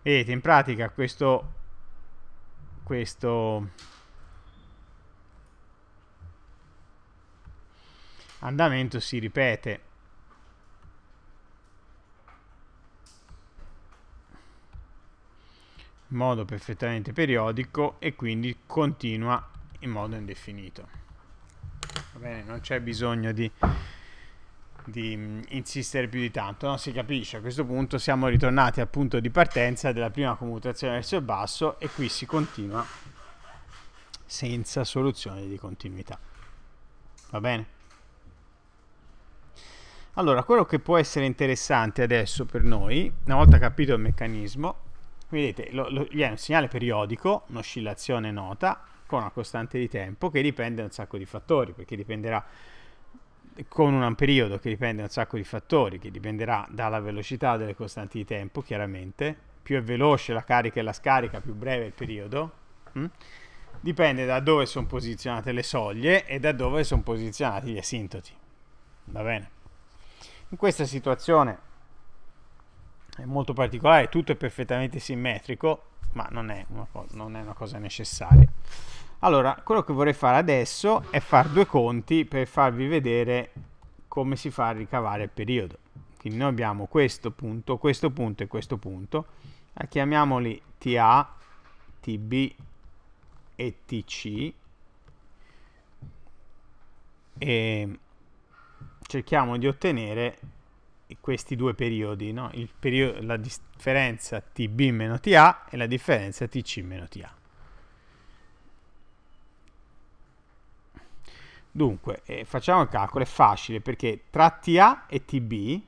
Vedete, in pratica questo, questo andamento si ripete. in modo perfettamente periodico e quindi continua in modo indefinito. Va bene, non c'è bisogno di, di mm, insistere più di tanto, no? si capisce. A questo punto siamo ritornati al punto di partenza della prima commutazione verso il basso e qui si continua senza soluzione di continuità. Va bene? Allora, quello che può essere interessante adesso per noi, una volta capito il meccanismo, vedete, lo, lo, viene un segnale periodico, un'oscillazione nota, con una costante di tempo che dipende da un sacco di fattori, perché dipenderà con un periodo che dipende da un sacco di fattori, che dipenderà dalla velocità delle costanti di tempo, chiaramente, più è veloce la carica e la scarica, più breve è il periodo, mh? Mm? dipende da dove sono posizionate le soglie e da dove sono posizionati gli asintoti. va bene? In questa situazione è molto particolare, tutto è perfettamente simmetrico, ma non è una, non è una cosa necessaria. Allora, quello che vorrei fare adesso è fare due conti per farvi vedere come si fa a ricavare il periodo. Quindi noi abbiamo questo punto, questo punto e questo punto. Eh, chiamiamoli TA, TB e TC. E cerchiamo di ottenere questi due periodi, no? periodo, la differenza TB-TA e la differenza TC-TA. Dunque, eh, facciamo il calcolo, è facile perché tra TA e TB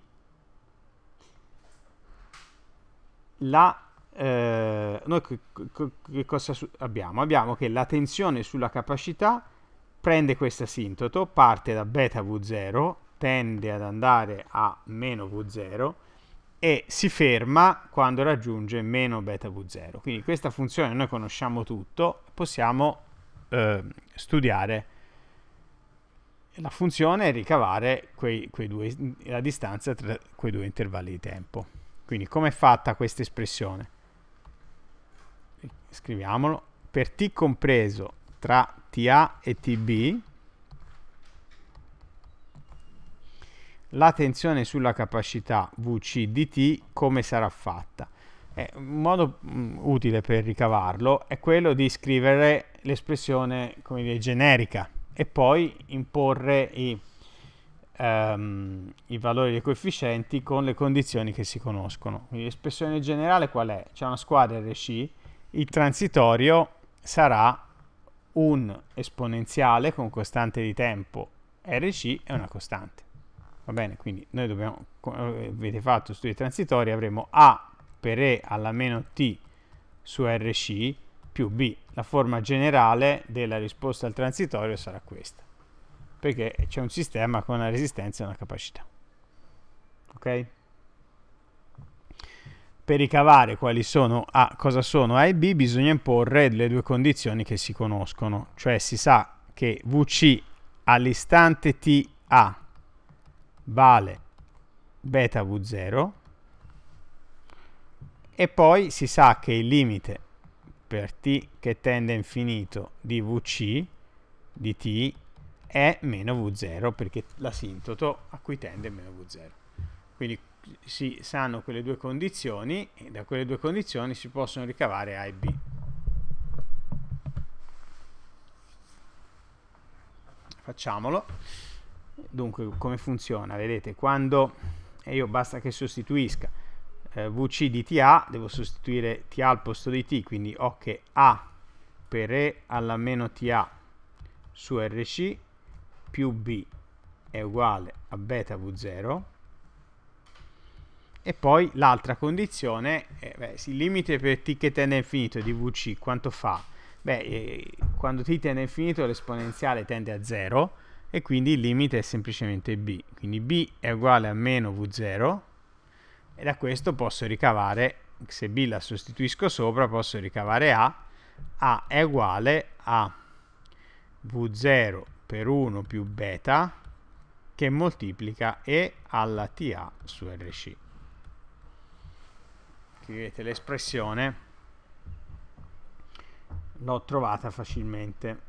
la, eh, noi che cosa abbiamo? Abbiamo che la tensione sulla capacità prende questo asintoto, parte da beta V0, tende ad andare a meno V0 e si ferma quando raggiunge meno beta V0. Quindi questa funzione noi conosciamo tutto, possiamo eh, studiare la funzione è ricavare quei, quei due, la distanza tra quei due intervalli di tempo. Quindi come è fatta questa espressione? Scriviamolo. Per t compreso tra TA e TB, la tensione sulla capacità VC di T come sarà fatta? Eh, un modo mh, mm, utile per ricavarlo è quello di scrivere l'espressione generica e poi imporre i, um, i valori dei coefficienti con le condizioni che si conoscono. Quindi l'espressione generale qual è? C'è una squadra RC, il transitorio sarà un esponenziale con costante di tempo RC e una costante. Va bene, quindi noi dobbiamo, eh, avete fatto studi transitori, avremo A per E alla meno T su RC più b. La forma generale della risposta al transitorio sarà questa, perché c'è un sistema con una resistenza e una capacità. Ok? Per ricavare quali sono A, cosa sono A e B bisogna imporre le due condizioni che si conoscono, cioè si sa che VC all'istante A vale beta V0 e poi si sa che il limite per t che tende a infinito di vc di t è meno v0 perché l'asintoto a cui tende è meno v0. Quindi si sanno quelle due condizioni e da quelle due condizioni si possono ricavare a e b. Facciamolo. Dunque come funziona? Vedete quando e io basta che sostituisca eh, vc di ta, devo sostituire ta al posto di t, quindi ho che a per e alla meno ta su rc più b è uguale a beta v0 e poi l'altra condizione, eh, beh, il limite per t che tende a infinito di vc quanto fa? Beh, eh, quando t tende a infinito l'esponenziale tende a 0 e quindi il limite è semplicemente b, quindi b è uguale a meno v0 e da questo posso ricavare, se B la sostituisco sopra, posso ricavare A, A è uguale a V0 per 1 più beta che moltiplica E alla TA su RC. Scrivete l'espressione, l'ho trovata facilmente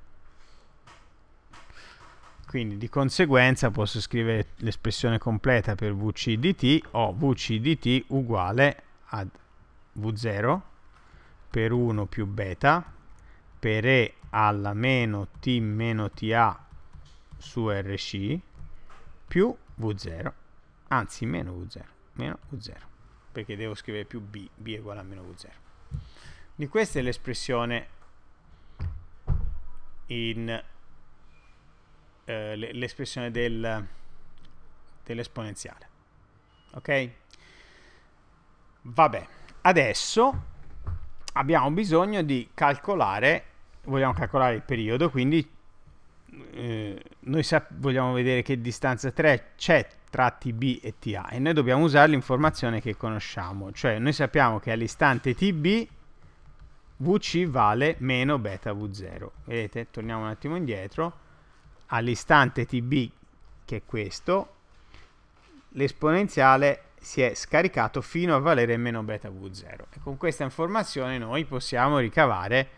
quindi di conseguenza posso scrivere l'espressione completa per vc di t o vc di t uguale a v0 per 1 più beta per e alla meno t meno ta su rc più v0 anzi meno v0 meno v0 perché devo scrivere più b b è uguale a meno v0 di questa è l'espressione in eh, l'espressione del, dell'esponenziale. Ok? Vabbè, adesso abbiamo bisogno di calcolare, vogliamo calcolare il periodo, quindi eh, noi vogliamo vedere che distanza 3 c'è tra TB e TA e noi dobbiamo usare l'informazione che conosciamo, cioè noi sappiamo che all'istante TB VC vale meno beta V0. Vedete, torniamo un attimo indietro, all'istante tb, che è questo, l'esponenziale si è scaricato fino a valere meno beta v0. E con questa informazione noi possiamo ricavare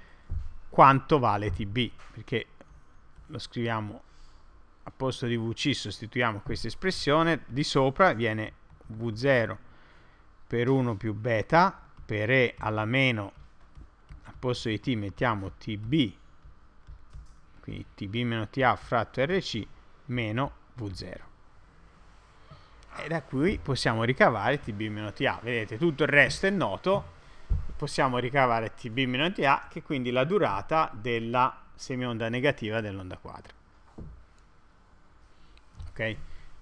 quanto vale tb, perché lo scriviamo a posto di vc, sostituiamo questa espressione, di sopra viene v0 per 1 più beta per e alla meno, a posto di t mettiamo tb quindi tb-ta fratto rc meno v0 e da qui possiamo ricavare tb-ta vedete tutto il resto è noto possiamo ricavare tb-ta che è quindi la durata della semionda negativa dell'onda quadra ok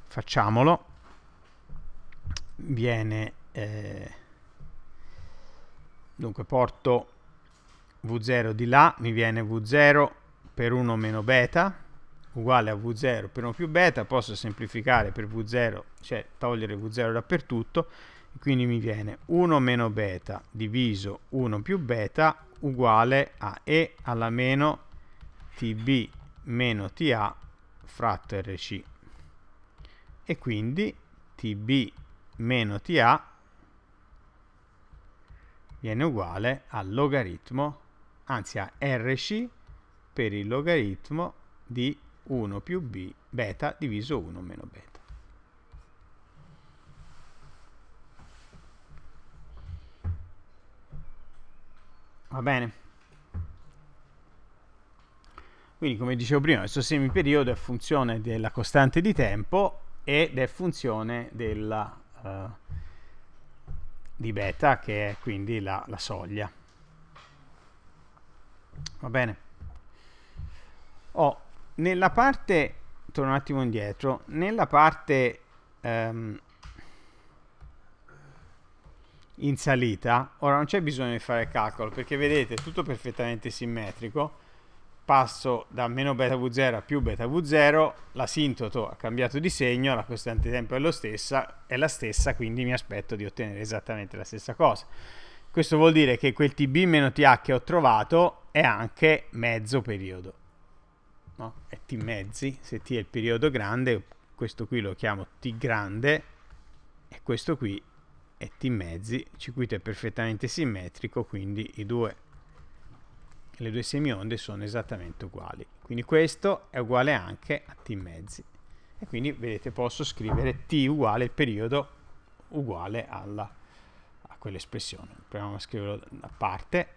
facciamolo viene eh, dunque porto v0 di là mi viene v0 per 1 meno beta uguale a v0 per 1 più beta, posso semplificare per v0, cioè togliere v0 dappertutto, quindi mi viene 1 meno beta diviso 1 più beta uguale a e alla meno tb meno ta fratto rc. E quindi tb meno ta viene uguale al logaritmo, anzi a rc per il logaritmo di 1 più b beta diviso 1 meno beta. Va bene? Quindi come dicevo prima, questo semiperiodo è funzione della costante di tempo ed è funzione della, uh, di beta che è quindi la, la soglia. Va bene? Oh, nella parte, torno un attimo indietro, nella parte um, in salita, ora non c'è bisogno di fare calcolo perché vedete tutto perfettamente simmetrico, passo da meno beta v0 a più beta v0, l'asintoto ha cambiato di segno, la costante tempo è, lo stessa, è la stessa, quindi mi aspetto di ottenere esattamente la stessa cosa. Questo vuol dire che quel tb-th che ho trovato è anche mezzo periodo no? è t mezzi, se t è il periodo grande, questo qui lo chiamo t grande e questo qui è t mezzi, il circuito è perfettamente simmetrico, quindi i due, le due semionde sono esattamente uguali. Quindi questo è uguale anche a t mezzi. E quindi vedete posso scrivere t uguale il periodo uguale alla, a quell'espressione. Proviamo a scriverlo da parte,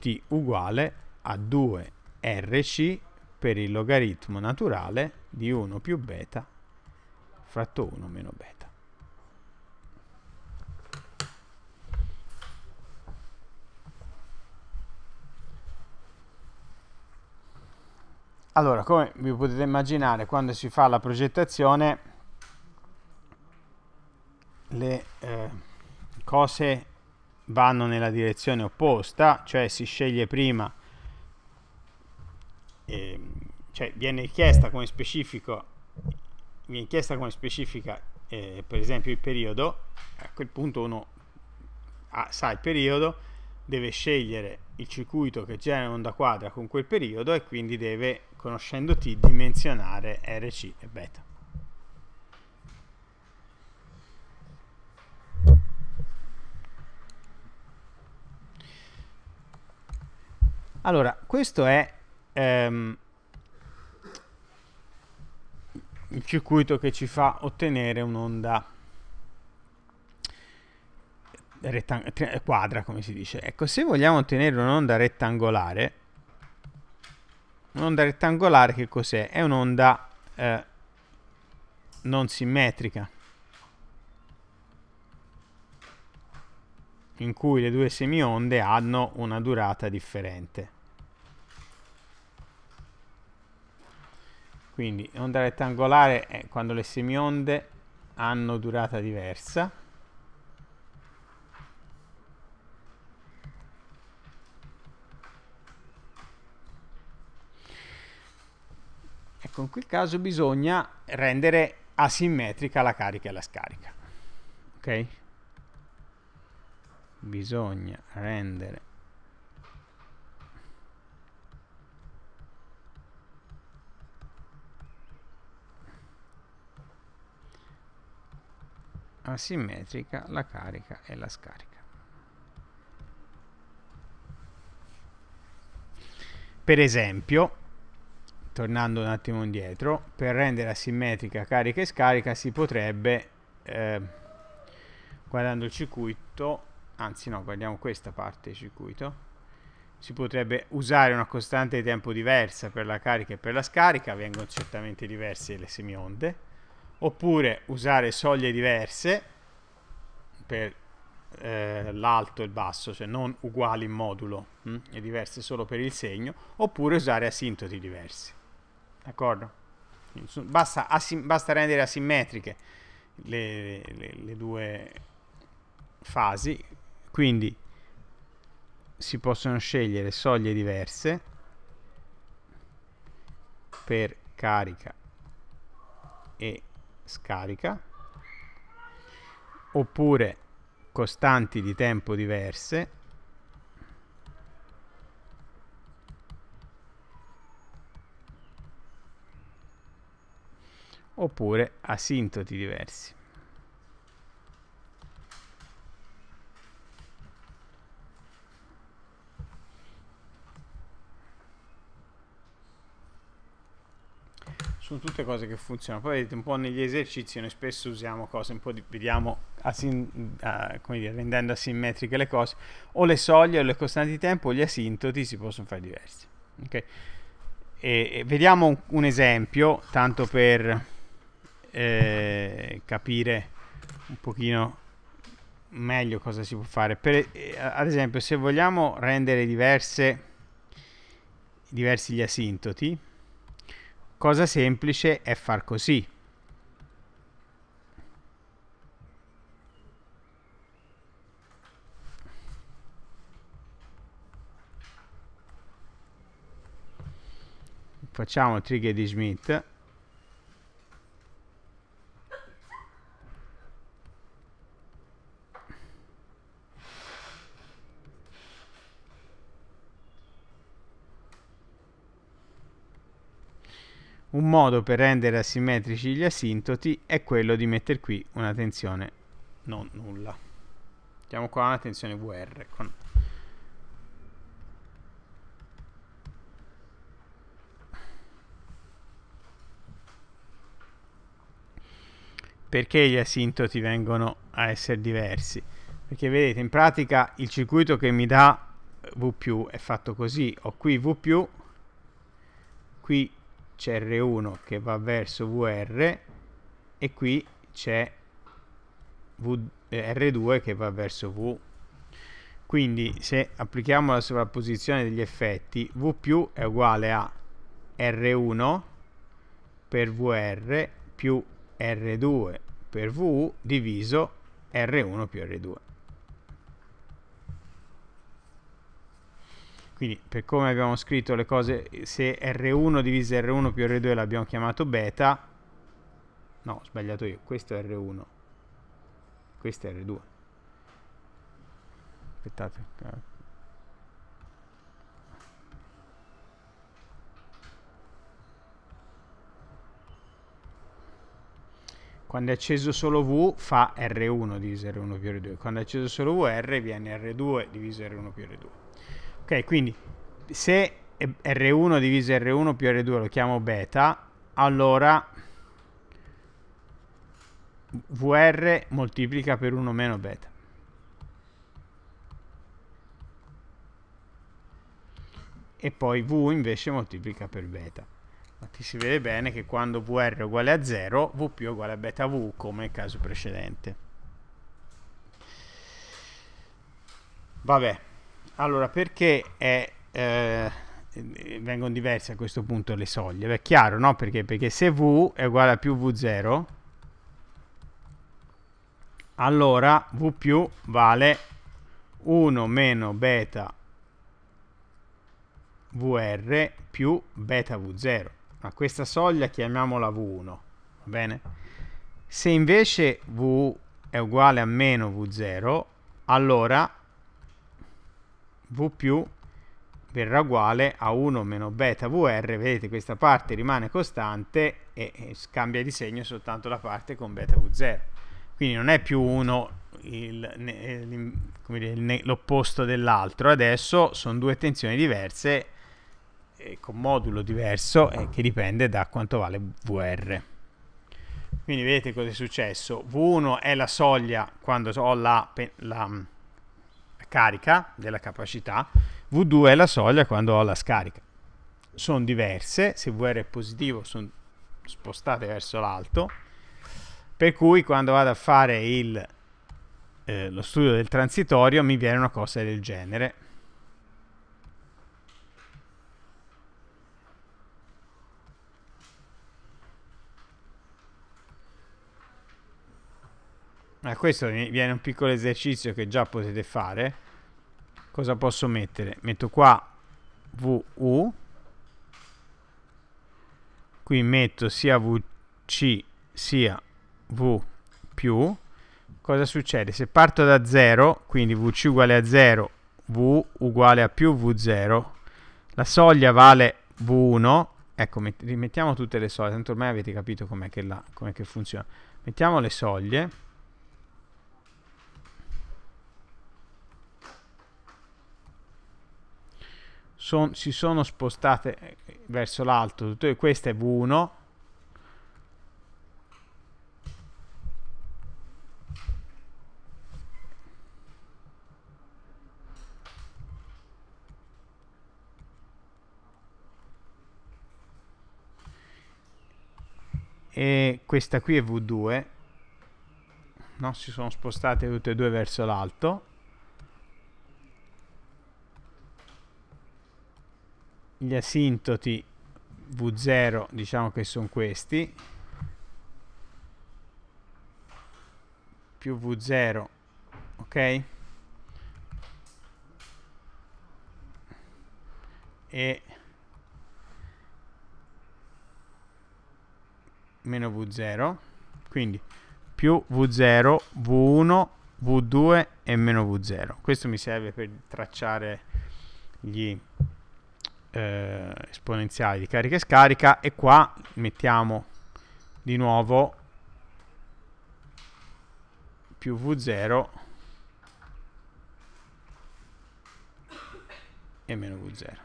t uguale a 2rc per il logaritmo naturale di 1 più beta fratto 1 meno beta. Allora, come vi potete immaginare, quando si fa la progettazione, le eh, cose vanno nella direzione opposta, cioè si sceglie prima eh, cioè viene chiesta come specifico viene chiesta come specifica eh, per esempio il periodo a quel punto uno ha, sa il periodo deve scegliere il circuito che genera un'onda quadra con quel periodo e quindi deve conoscendo t dimensionare rc e beta allora questo è ehm, il circuito che ci fa ottenere un'onda quadra come si dice ecco se vogliamo ottenere un'onda rettangolare un'onda rettangolare che cos'è? è, un'onda eh, non simmetrica in cui le due semionde hanno una durata differente Quindi onda rettangolare è quando le semionde hanno durata diversa. Ecco, in quel caso bisogna rendere asimmetrica la carica e la scarica. Ok? Bisogna rendere asimmetrica la carica e la scarica. Per esempio, tornando un attimo indietro, per rendere asimmetrica carica e scarica si potrebbe, eh, guardando il circuito, anzi no, guardiamo questa parte del circuito, si potrebbe usare una costante di tempo diversa per la carica e per la scarica, vengono certamente diverse le semionde, oppure usare soglie diverse per eh, l'alto e il basso, cioè non uguali in modulo mh? Hm, e diverse solo per il segno, oppure usare asintoti diversi. D'accordo? Basta, basta, rendere asimmetriche le, le, le due fasi, quindi si possono scegliere soglie diverse per carica e scarica oppure costanti di tempo diverse oppure asintoti diversi sono tutte cose che funzionano. Poi vedete un po' negli esercizi, noi spesso usiamo cose, un po' di, vediamo asin, uh, come dire, rendendo asimmetriche le cose, o le soglie o le costanti di tempo o gli asintoti si possono fare diversi. Okay? E, e vediamo un, un, esempio, tanto per eh, capire un pochino meglio cosa si può fare. Per, eh, ad esempio, se vogliamo rendere diverse, diversi gli asintoti, cosa semplice è far così facciamo trigger di Schmidt Un modo per rendere asimmetrici gli asintoti è quello di mettere qui una tensione non nulla. Mettiamo qua una tensione VR con perché gli asintoti vengono a essere diversi? Perché vedete, in pratica il circuito che mi dà V è fatto così, ho qui V qui c'è R1 che va verso VR e qui c'è eh, R2 che va verso V. Quindi se applichiamo la sovrapposizione degli effetti, V più è uguale a R1 per VR più R2 per V diviso R1 più R2. quindi per come abbiamo scritto le cose, se R1 diviso R1 più R2 l'abbiamo chiamato beta, no, ho sbagliato io, questo è R1, questo è R2. Aspettate. Eh. Quando è acceso solo V fa R1 diviso R1 più R2, quando è acceso solo VR viene R2 diviso R1 più R2. Ok, quindi se R1 diviso R1 più R2 lo chiamo beta, allora VR moltiplica per 1 meno beta. E poi V invece moltiplica per beta. Ma Infatti si vede bene che quando VR è uguale a 0, V più è uguale a beta V come nel caso precedente. Vabbè. Allora, perché è, eh, vengono diverse a questo punto le soglie? Beh, è chiaro, no? Perché? Perché se V è uguale a più V0, allora V più vale 1 meno beta VR più beta V0. Ma questa soglia chiamiamola V1, va bene? Se invece V è uguale a meno V0, allora v più verrà uguale a 1 meno beta VR, vedete questa parte rimane costante e, cambia di segno soltanto la parte con beta V0. Quindi non è più 1 eh, l'opposto dell'altro, adesso sono due tensioni diverse eh, con modulo diverso eh, che dipende da quanto vale VR. Quindi vedete cosa è successo, V1 è la soglia quando ho la, la carica della capacità, V2 è la soglia quando ho la scarica. Sono diverse, se VR è positivo sono spostate verso l'alto, per cui quando vado a fare il, eh, lo studio del transitorio mi viene una cosa del genere. Ma questo viene un piccolo esercizio che già potete fare cosa posso mettere? Metto qua VU, qui metto sia VC sia V più, cosa succede? Se parto da 0, quindi VC uguale a 0, V uguale a più V0, la soglia vale V1, ecco, rimettiamo tutte le soglie, tanto ormai avete capito com'è che, com che funziona. Mettiamo le soglie, son, si sono spostate eh, verso l'alto. Tutte questa V1. E questa qui è V2. No, si sono spostate tutte e due verso l'alto. gli asintoti V0 diciamo che sono questi più V0 ok e meno V0 quindi più V0 V1 V2 e meno V0 questo mi serve per tracciare gli eh, esponenziale di carica e scarica e qua mettiamo di nuovo più V0 e meno V0.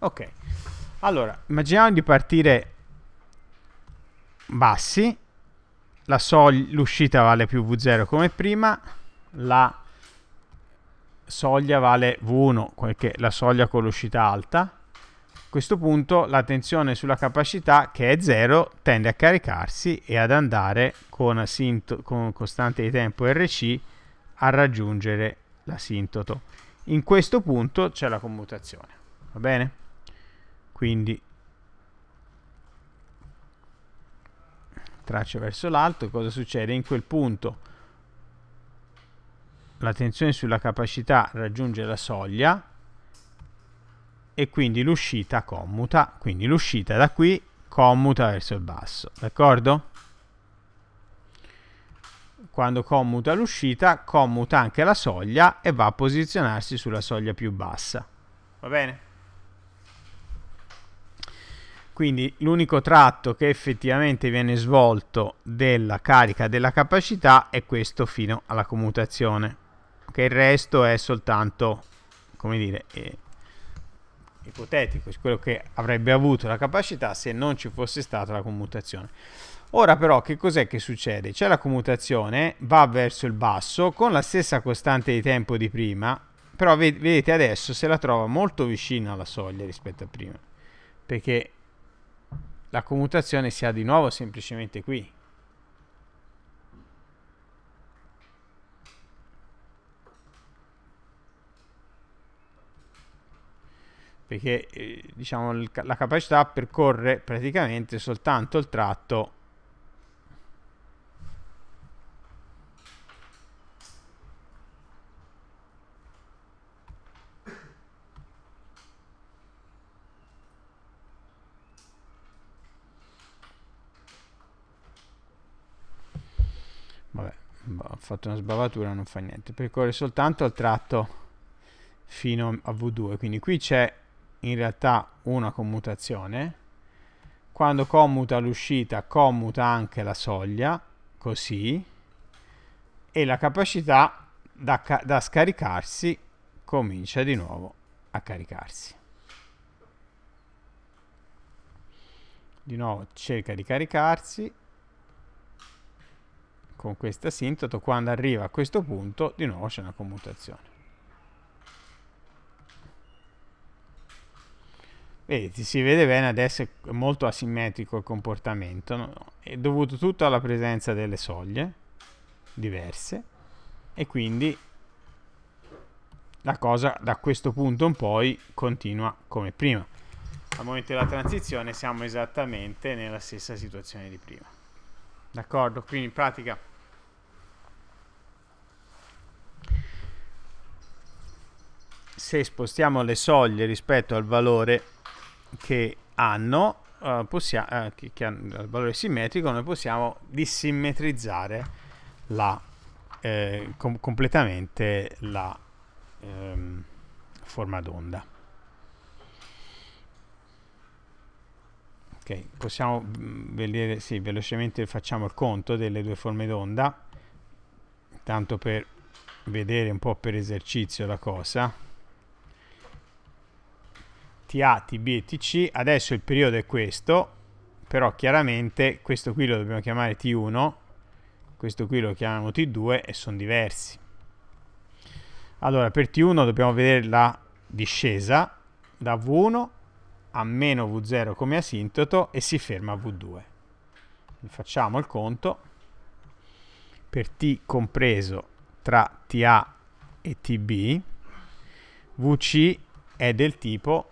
Ok, allora immaginiamo di partire bassi, l'uscita vale più V0 come prima, la soglia vale V1, perché la soglia con l'uscita alta. A questo punto la tensione sulla capacità, che è 0, tende a caricarsi e ad andare con, con costante di tempo RC a raggiungere l'asintoto. In questo punto c'è la commutazione, va bene? Quindi traccia verso l'alto, cosa succede? In quel punto la tensione sulla capacità raggiunge la soglia e quindi l'uscita commuta, quindi l'uscita da qui commuta verso il basso, d'accordo? Quando commuta l'uscita, commuta anche la soglia e va a posizionarsi sulla soglia più bassa. Va bene? Quindi l'unico tratto che effettivamente viene svolto della carica della capacità è questo fino alla commutazione. Che il resto è soltanto, come dire, eh, ipotetico, quello che avrebbe avuto la capacità se non ci fosse stata la commutazione. Ora però che cos'è che succede? C'è la commutazione, va verso il basso con la stessa costante di tempo di prima, però vedete adesso se la trova molto vicina alla soglia rispetto a prima, perché la commutazione sia di nuovo semplicemente qui. Perché eh, diciamo, la capacità percorre praticamente soltanto il tratto fatto una sbavatura, non fa niente. Percorre soltanto il tratto fino a V2. Quindi qui c'è in realtà una commutazione. Quando commuta l'uscita, commuta anche la soglia, così. E la capacità da, da scaricarsi comincia di nuovo a caricarsi. Di nuovo cerca di caricarsi con questo asintoto, quando arriva a questo punto di nuovo c'è una commutazione. Vedete, si vede bene adesso è molto asimmetrico il comportamento, no? è dovuto tutto alla presenza delle soglie diverse e quindi la cosa da questo punto in poi continua come prima. Al momento della transizione siamo esattamente nella stessa situazione di prima. D'accordo? Quindi in pratica se spostiamo le soglie rispetto al valore che hanno, eh, possiamo, eh, che, hanno, al valore simmetrico, noi possiamo dissimmetrizzare la, eh, com completamente la ehm, forma d'onda. Okay. possiamo mm, vedere, sì, velocemente facciamo il conto delle due forme d'onda, tanto per vedere un po' per esercizio la cosa. TA, TB e TC, adesso il periodo è questo, però chiaramente questo qui lo dobbiamo chiamare T1, questo qui lo chiamiamo T2 e sono diversi. Allora, per T1 dobbiamo vedere la discesa da V1 a meno V0 come asintoto e si ferma a V2. Facciamo il conto per T compreso tra TA e TB, VC è del tipo,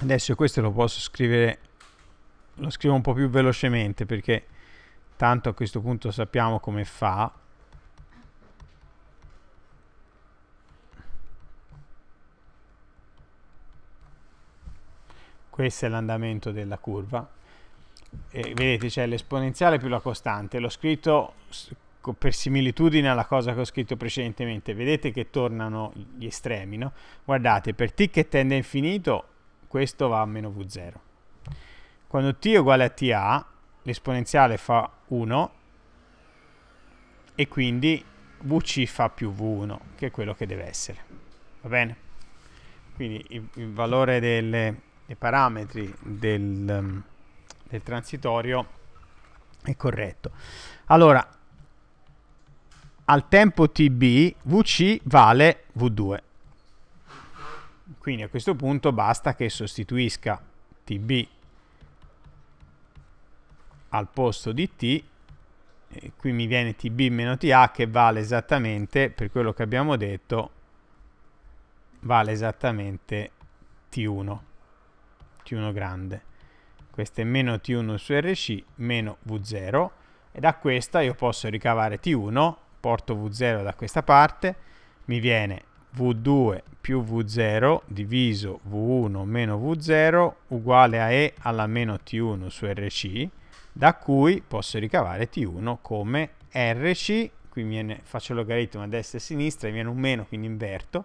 adesso questo lo posso scrivere, lo scrivo un po' più velocemente perché tanto a questo punto sappiamo come fa, questo è l'andamento della curva. E vedete, c'è l'esponenziale più la costante. L'ho scritto per similitudine alla cosa che ho scritto precedentemente. Vedete che tornano gli estremi, no? Guardate, per t che tende a infinito, questo va a meno v0. Quando t è uguale a ta, l'esponenziale fa 1 e quindi vc fa più v1, che è quello che deve essere. Va bene? Quindi il, il valore delle dei parametri del, ehm, del transitorio è corretto. Allora, al tempo tb vc vale v2. Quindi a questo punto basta che sostituisca tb al posto di t, e qui mi viene tb ta che vale esattamente, per quello che abbiamo detto, vale esattamente t1 t grande. Questa è meno T1 su RC, meno V0, e da questa io posso ricavare T1, porto V0 da questa parte, mi viene V2 più V0 diviso V1 meno V0 uguale a E alla meno T1 su RC, da cui posso ricavare T1 come RC, qui viene, faccio il logaritmo a destra e a sinistra, e viene un meno, quindi inverto,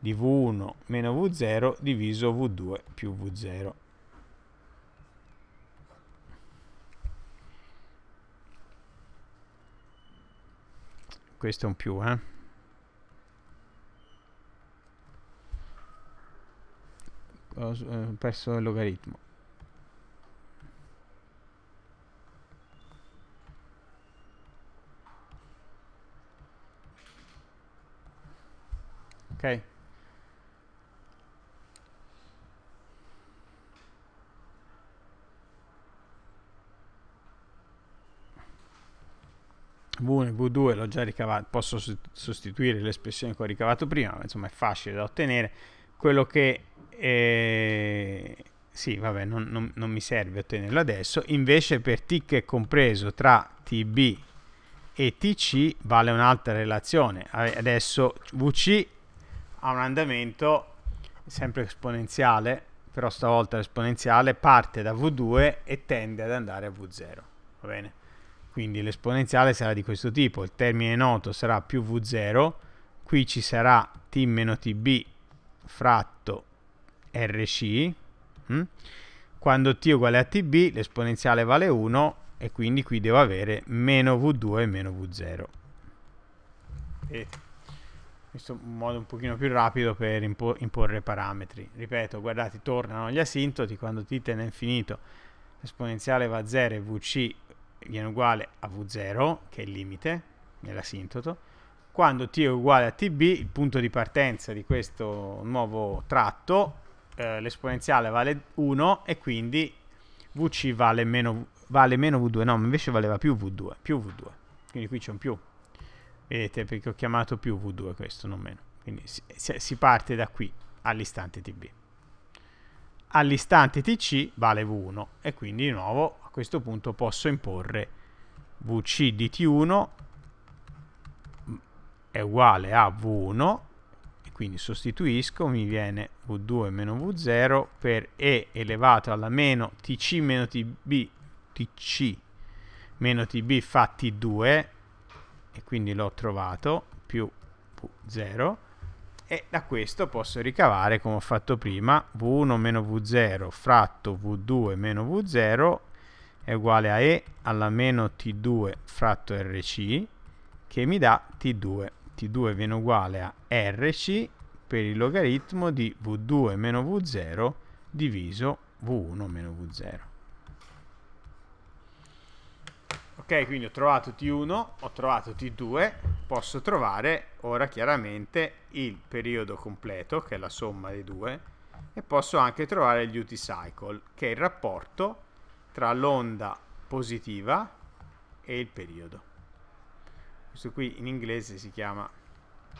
di V1 meno V0 diviso V2 più V0. Questo è un più, eh. eh? Ho perso il logaritmo. Ok. V1 e V2 l'ho già ricavato, posso sostituire l'espressione che ho ricavato prima, ma insomma è facile da ottenere. Quello che... Eh, sì, vabbè, non, non, non, mi serve ottenerlo adesso. Invece per è compreso tra TB e TC vale un'altra relazione. Adesso VC ha un andamento sempre esponenziale, però stavolta l'esponenziale parte da V2 e tende ad andare a V0. Va bene? quindi l'esponenziale sarà di questo tipo, il termine noto sarà più v0, qui ci sarà t meno tb fratto rc, mm? quando t uguale a tb l'esponenziale vale 1 e quindi qui devo avere meno v2 e meno v0. E questo è un modo un pochino più rapido per imporre parametri. Ripeto, guardate, tornano gli asintoti, quando t tende a infinito l'esponenziale va a 0 e vc viene uguale a V0, che è il limite nell'asintoto, quando t è uguale a tb, il punto di partenza di questo nuovo tratto, eh, l'esponenziale vale 1 e quindi vc vale meno, vale meno v2, no, invece valeva più v2, più v2, quindi qui c'è un più, vedete perché ho chiamato più v2 questo, non meno, quindi si, si parte da qui all'istante tb. All'istante tc vale v1 e quindi di nuovo a questo punto posso imporre vc vcdt1 è uguale a v1 e quindi sostituisco, mi viene v2 meno v0 per e elevato alla meno tc meno tb tc meno tb fa t2 e quindi l'ho trovato più v0 e da questo posso ricavare come ho fatto prima v1 meno v0 fratto v2 meno v0 è uguale a E alla meno T2 fratto RC che mi dà T2. T2 viene uguale a RC per il logaritmo di V2 meno V0 diviso V1 meno V0. Ok, quindi ho trovato T1, ho trovato T2, posso trovare ora chiaramente il periodo completo, che è la somma dei due, e posso anche trovare gli duty cycle, che è il rapporto tra l'onda positiva e il periodo. Questo qui in inglese si chiama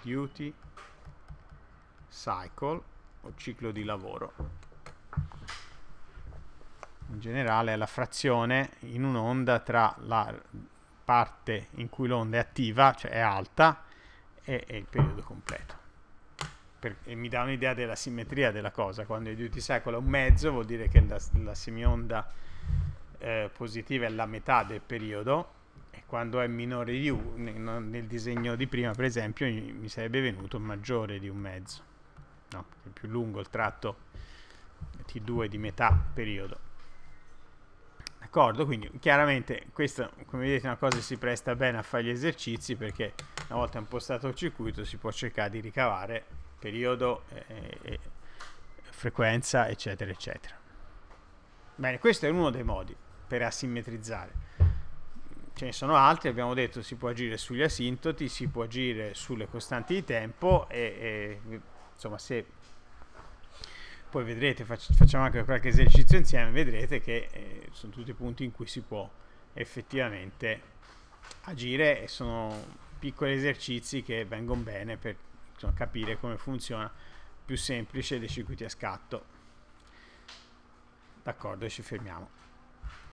duty cycle o ciclo di lavoro. In generale è la frazione in un'onda tra la parte in cui l'onda è attiva, cioè è alta, e, e il periodo completo. Per, e mi dà un'idea della simmetria della cosa. Quando il duty cycle è un mezzo vuol dire che la, la semionda eh, positiva è la metà del periodo e quando è minore di 1, nel, nel disegno di prima per esempio, mi sarebbe venuto maggiore di un mezzo, no, è più lungo il tratto T2 di metà periodo. D'accordo? Quindi chiaramente questa, come vedete, è una cosa che si presta bene a fare gli esercizi perché una volta impostato il circuito si può cercare di ricavare periodo, eh, eh frequenza, eccetera, eccetera. Bene, questo è uno dei modi per asimmetrizzare. Ce ne sono altri, abbiamo detto, si può agire sugli asintoti, si può agire sulle costanti di tempo e, e insomma se poi vedrete, facciamo anche qualche esercizio insieme, vedrete che eh, sono tutti punti in cui si può effettivamente agire e sono piccoli esercizi che vengono bene per insomma, capire come funziona più semplice dei circuiti a scatto. D'accordo, ci fermiamo.